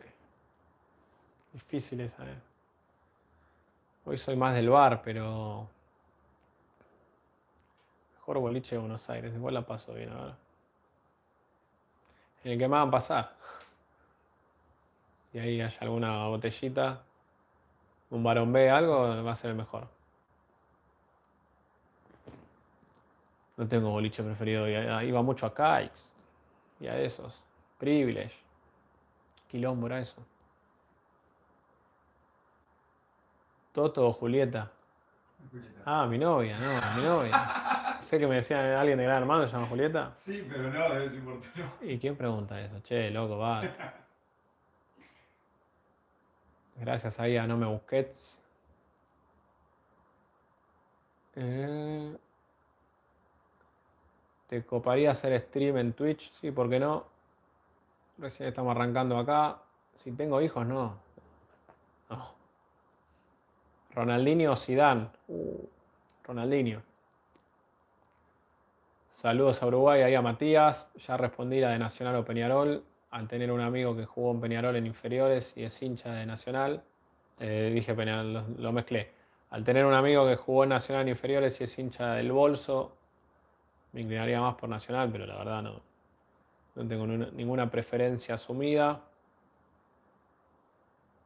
A: Difícil esa, ¿eh? Hoy soy más del bar, pero por boliche de Buenos Aires, después la paso bien ahora. En el que me van a pasar. Y ahí hay alguna botellita, un varón B, algo, va a ser el mejor. No tengo boliche preferido. Ah, iba mucho a Kikes y a esos. Privilege. Quilombo eso. Toto Julieta. Ah, mi novia, no, mi novia. sé que me decía alguien de Gran Hermano, se llama Julieta. Sí, pero no, es no ¿Y quién pregunta eso? Che, loco, va. Gracias ahí a No Me Busquets. Eh, ¿Te coparía hacer stream en Twitch? Sí, ¿por qué no? Recién estamos arrancando acá. Si tengo hijos, no. No. Ronaldinho o Zidane. Ronaldinho. Saludos a Uruguay, ahí a Matías. Ya respondí la de Nacional o Peñarol. Al tener un amigo que jugó en Peñarol en inferiores y es hincha de Nacional, eh, dije Peñarol, lo, mezclé. Al tener un amigo que jugó en Nacional en inferiores y es hincha del bolso, me inclinaría más por Nacional, pero la verdad no, no tengo ninguna preferencia asumida.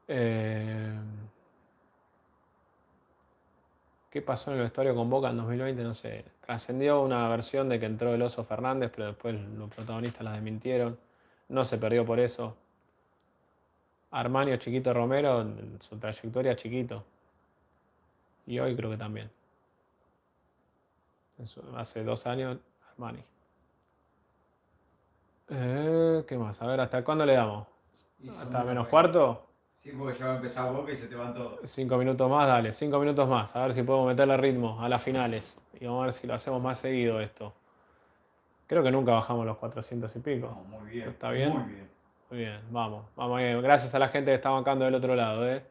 A: Eh, qué pasó en el vestuario con Boca en 2020, no sé. Trascendió una versión de que entró el oso Fernández, pero después los protagonistas las desmintieron. No se perdió por eso. Armanio Chiquito Romero, en su trayectoria chiquito. Y hoy creo que también. hace dos años, Armani. Eh, ¿Qué más? A ver, ¿hasta cuándo le damos? ¿Hasta menos cuarto? Sí, porque ya va a empezar y se te van Cinco minutos más, dale, cinco minutos más. A ver si podemos meterle ritmo a las finales. Y vamos a ver si lo hacemos más seguido esto. Creo que nunca bajamos los 400 y pico. muy bien. ¿Está bien? Muy bien. Muy bien, vamos. vamos bien. Gracias a la gente que está bancando del otro lado, ¿eh?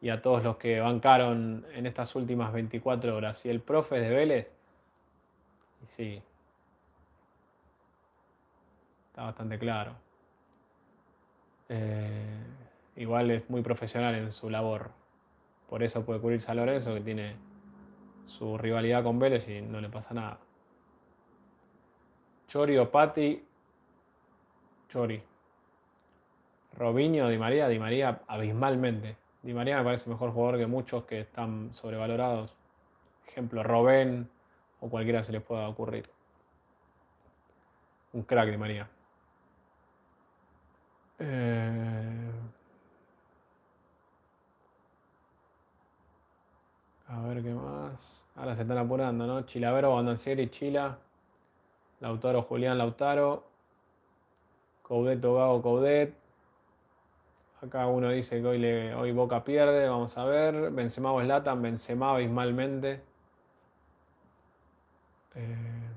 A: Y a todos los que bancaron en estas últimas 24 horas. Y el profe de Vélez. Y Sí. Está bastante claro. Eh igual es muy profesional en su labor. Por eso puede cubrir San Lorenzo, que tiene su rivalidad con Vélez y no le pasa nada. Chori o Patti. Chori. Robinho, Di María. Di María abismalmente. Di María me parece mejor jugador que muchos que están sobrevalorados. Ejemplo, Robén o cualquiera se les pueda ocurrir. Un crack Di María. Eh... A ver qué más. Ahora se están apurando, ¿no? Chilavero, Bandancieri, Chila. Lautaro, Julián, Lautaro. Coudet, Togao, Coudet. Acá uno dice que hoy, Boca pierde, vamos a ver. Benzema es Latam, Benzema abismalmente. Eh,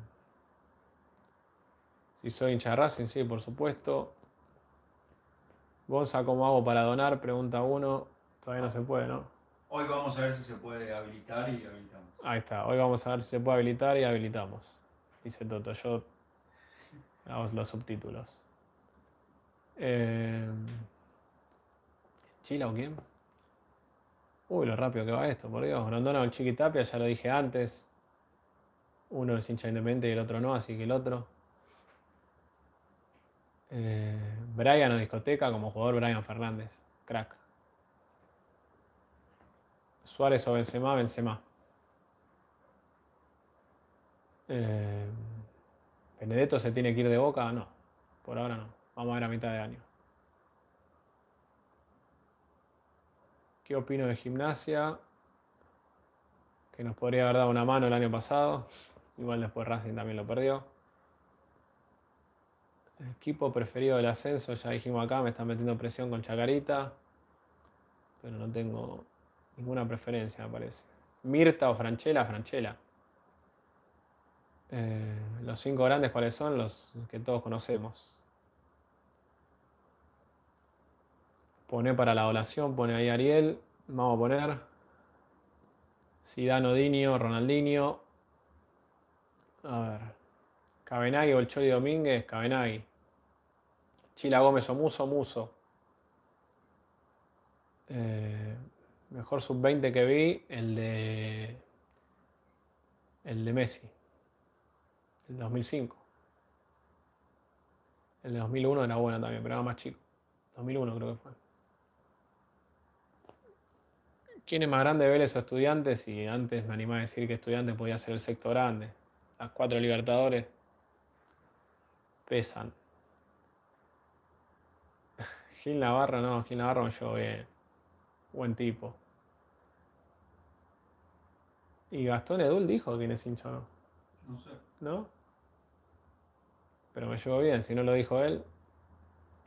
A: si soy hincha sí, por supuesto. Gonza, ¿cómo hago para donar? Pregunta uno. Todavía no se puede, ¿no? Hoy vamos a ver si se puede habilitar y habilitamos. Ahí está, hoy vamos a ver si se puede habilitar y habilitamos. Dice Toto, yo hago los subtítulos. Eh... ¿Chila o quién? Uy, lo rápido que va esto, por Dios. Grondona o Chiquitapia, ya lo dije antes. Uno es hincha independiente y el otro no, así que el otro. Eh, Brian o discoteca como jugador Brian Fernández, crack. Suárez o Benzema, Benzema. Eh, ¿Benedetto se tiene que ir de boca? No, por ahora no. Vamos a ver a mitad de año. ¿Qué opino de gimnasia? Que nos podría haber dado una mano el año pasado. Igual después Racing también lo perdió. equipo preferido del ascenso, ya dijimos acá, me están metiendo presión con Chacarita. Pero no tengo Ninguna preferencia, me parece. Mirta o Franchela Franchella. Eh, los cinco grandes, ¿cuáles son? Los que todos conocemos. Pone para la oración, pone ahí Ariel. Vamos a poner. Sidano Diño, Ronaldinho. A ver. Cabenagui o Domínguez, Cabenagui. Chila Gómez o Muso, Muso. Eh, Mejor sub-20 que vi, el de. El de Messi. El 2005. El de 2001 era bueno también, pero era más chico. 2001 creo que fue. ¿Quién es más grande, Vélez o Estudiantes? Y antes me animaba a decir que Estudiantes podía ser el sector grande. Las cuatro Libertadores pesan. Gil Navarro, no, Gil Navarro me llevó bien buen tipo. Y Gastón Edul dijo quién es hincha no. sé. ¿No? Pero me llevo bien, si no lo dijo él.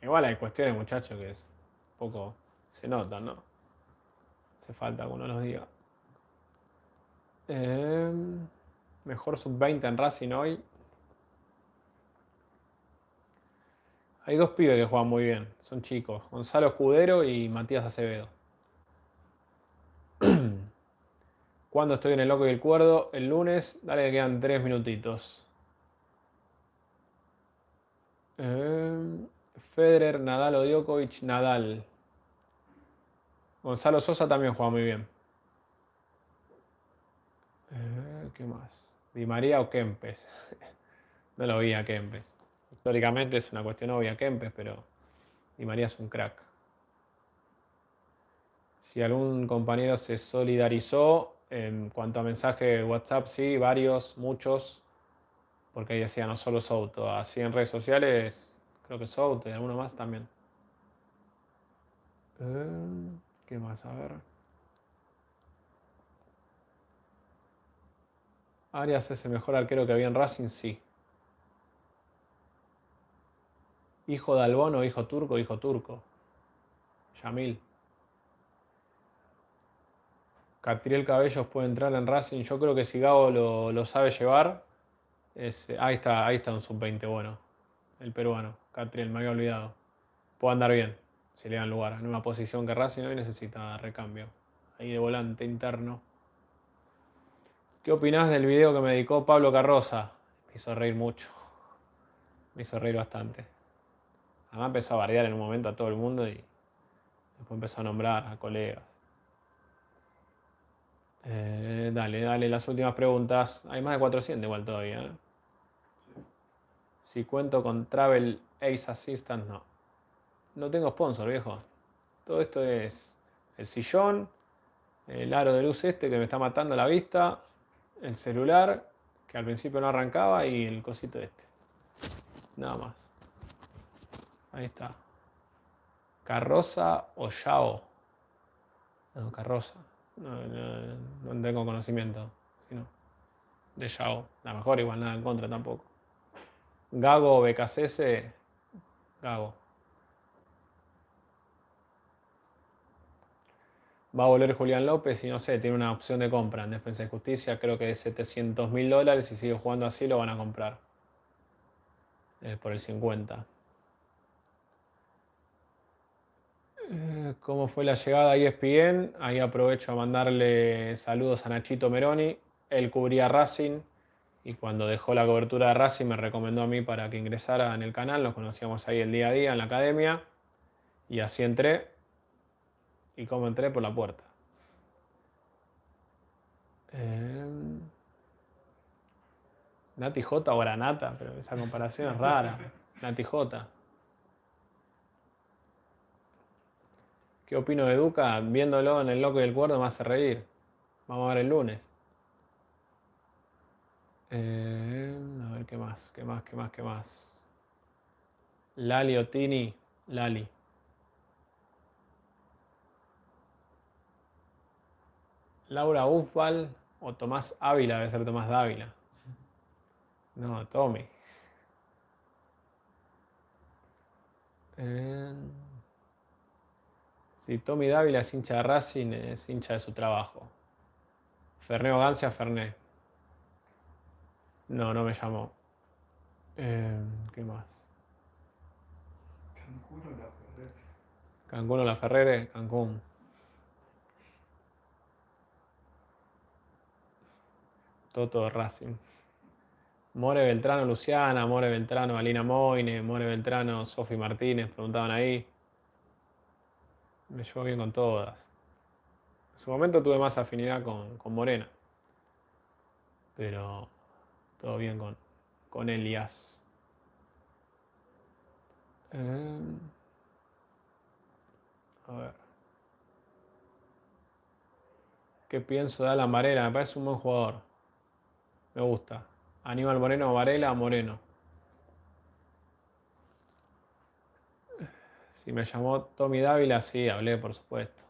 A: Igual hay cuestiones, muchachos, que es poco. se notan, ¿no? Hace falta que uno los diga. Em, mejor sub-20 en Racing hoy. Hay dos pibes que juegan muy bien, son chicos, Gonzalo Escudero y Matías Acevedo. Cuando estoy en el loco y el cuerdo. El lunes, dale que quedan tres minutitos. Eh, Federer, Nadal o Djokovic, Nadal. Gonzalo Sosa también juega muy bien. Eh, ¿Qué más? Di María o Kempes. no lo vi a Kempes. Históricamente es una cuestión obvia Kempes, pero Di María es un crack. Si algún compañero se solidarizó en cuanto a mensaje WhatsApp, sí, varios, muchos, porque ahí decía no solo Souto, así en redes sociales, creo que Souto y alguno más también. Eh, ¿Qué más? A ver. Arias es el mejor arquero que había en Racing, sí. Hijo de Albono, hijo turco, hijo turco. Yamil. Catriel Cabellos puede entrar en Racing. Yo creo que si Gabo lo, sabe llevar, eh, ahí, está, ahí está un sub-20 bueno. El peruano, Catriel, me había olvidado. Puede andar bien, si le dan lugar, en una posición que Racing hoy necesita recambio. Ahí de volante interno. ¿Qué opinás del video que me dedicó Pablo Carroza? Me hizo reír mucho. Me hizo reír bastante. Además empezó a bardear en un momento a todo el mundo y después empezó a nombrar a colegas. Eh, dale, dale, las últimas preguntas. Hay más de 400 igual todavía. ¿eh? Si cuento con Travel Ace Assistant, no. No tengo sponsor, viejo. Todo esto es el sillón, el aro de luz este que me está matando la vista, el celular, que al principio no arrancaba, y el cosito este. Nada más. Ahí está. Carroza o Yao. No, carroza. No, tengo conocimiento. Sino de Yao. La mejor, igual nada en contra tampoco. Gago BKCS Gago. Va a volver Julián López y no sé, tiene una opción de compra en Defensa y Justicia, creo que es 700 mil dólares y sigue jugando así, lo van a comprar. por el 50. Eh, cómo fue la llegada a ESPN. Ahí aprovecho a mandarle saludos a Nachito Meroni. Él cubría Racing y cuando dejó la cobertura de Racing me recomendó a mí para que ingresara en el canal. Nos conocíamos ahí el día a día en la academia y así entré. ¿Y cómo entré? Por la puerta. Eh... Nati J o Granata, pero esa comparación es rara. Nati J. ¿Qué opino de Duca? Viéndolo en el loco y el cuerdo me hace reír. Vamos a ver el lunes. Eh, a ver, ¿qué más? ¿Qué más? ¿Qué más? ¿Qué más? Lali Tini. Lali. Laura Ufal o Tomás Ávila, debe ser Tomás Dávila. No, Tommy. Eh, si Tommy Dávila es hincha de Racing, es hincha de su trabajo. Ferné Ogancia, Ferné. No, no me llamó. Em, ¿Qué más? Cancún o La Ferrere. Cancún o La Ferrere, Cancún. Toto Racing. More Beltrano, Luciana, More Beltrano, Alina Moine, More Beltrano, Sofi Martínez, preguntaban ahí me llevó bien con todas. En su momento tuve más afinidad con, Morena, pero todo bien con, con Elias. Eh, a ver. ¿Qué pienso de Alan Varela? Me parece un buen jugador. Me gusta. Aníbal Moreno, Varela, Moreno. Si me llamó Tommy Dávila, sí, hablé, por supuesto.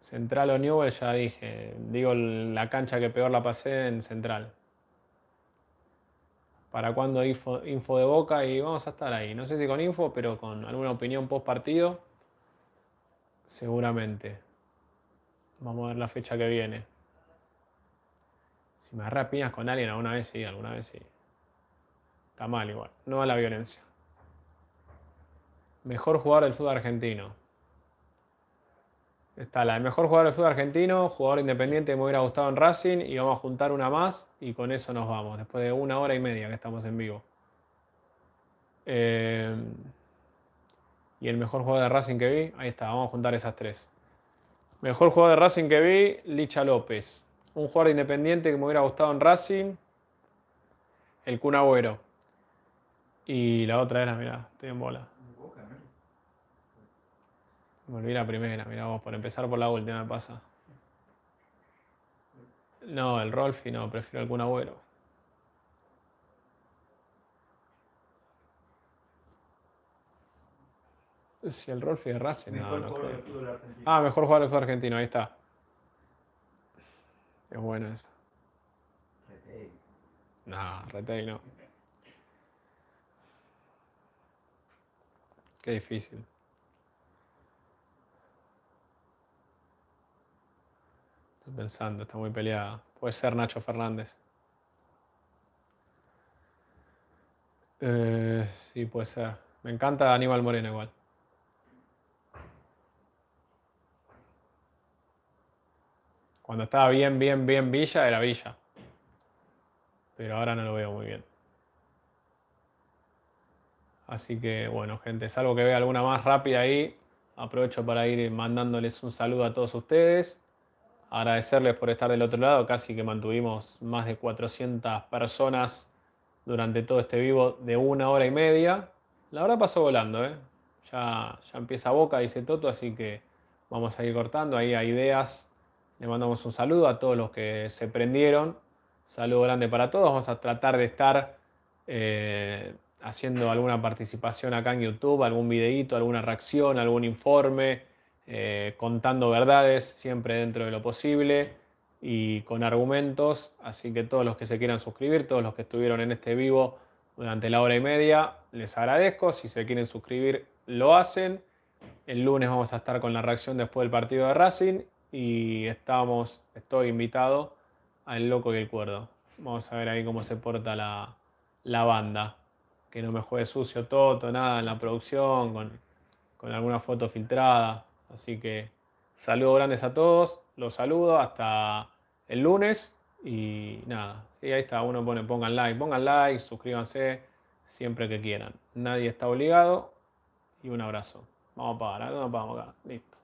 A: Central o Newell, ya dije. Digo la cancha que peor la pasé en Central. ¿Para cuándo info, de boca? Y vamos a estar ahí. No sé si con info, pero con alguna opinión post partido. Seguramente. Vamos a ver la fecha que viene. Si me agarras con alguien alguna vez sí, alguna vez sí. Está mal igual. No a la violencia. Mejor jugador del fútbol argentino. Está la mejor jugador del fútbol argentino, jugador independiente que me hubiera gustado en Racing y vamos a juntar una más y con eso nos vamos, después de una hora y media que estamos en vivo. Eh, y el mejor jugador de Racing que vi, ahí está, vamos a juntar esas tres. Mejor jugador de Racing que vi, Licha López. Un jugador independiente que me hubiera gustado en Racing, el Kun Y la otra era, mira estoy en bola. Volví la primera, mira vos, por empezar por la última pasa. No, el Rolfi no, prefiero algún abuelo Si el Rolfi de Racing, no, Ah, mejor jugador de fútbol argentino, ahí está. Es bueno eso. Retail No, retail no. Qué difícil. pensando, está muy peleada. Puede ser Nacho Fernández. Eh, sí, puede ser. Me encanta Aníbal Moreno igual. Cuando estaba bien, bien, bien Villa, era Villa. Pero ahora no lo veo muy bien. Así que bueno, gente, salvo que vea alguna más rápida ahí, aprovecho para ir mandándoles un saludo a todos ustedes agradecerles por estar del otro lado. Casi que mantuvimos más de 400 personas durante todo este vivo de una hora y media. La hora pasó volando, ¿eh? Ya, ya empieza Boca, dice Toto, así que vamos a ir cortando. Ahí a ideas. Le mandamos un saludo a todos los que se prendieron. Saludo grande para todos. Vamos a tratar de estar eh, haciendo alguna participación acá en YouTube, algún videíto, alguna reacción, algún informe eh, contando verdades siempre dentro de lo posible y con argumentos. Así que todos los que se quieran suscribir, todos los que estuvieron en este vivo durante la hora y media, les agradezco. Si se quieren suscribir, lo hacen. El lunes vamos a estar con la reacción después del partido de Racing y estamos, estoy invitado al Loco y el Cuerdo. Vamos a ver ahí cómo se porta la, banda. Que no me juegue sucio Toto, nada en la producción, con, con alguna foto filtrada. Así que saludos grandes a todos, los saludo hasta el lunes y nada, ahí está, uno pone pongan like, pongan like, suscríbanse siempre que quieran. Nadie está obligado y un abrazo. Vamos a pagar, vamos ¿eh? acá, listo.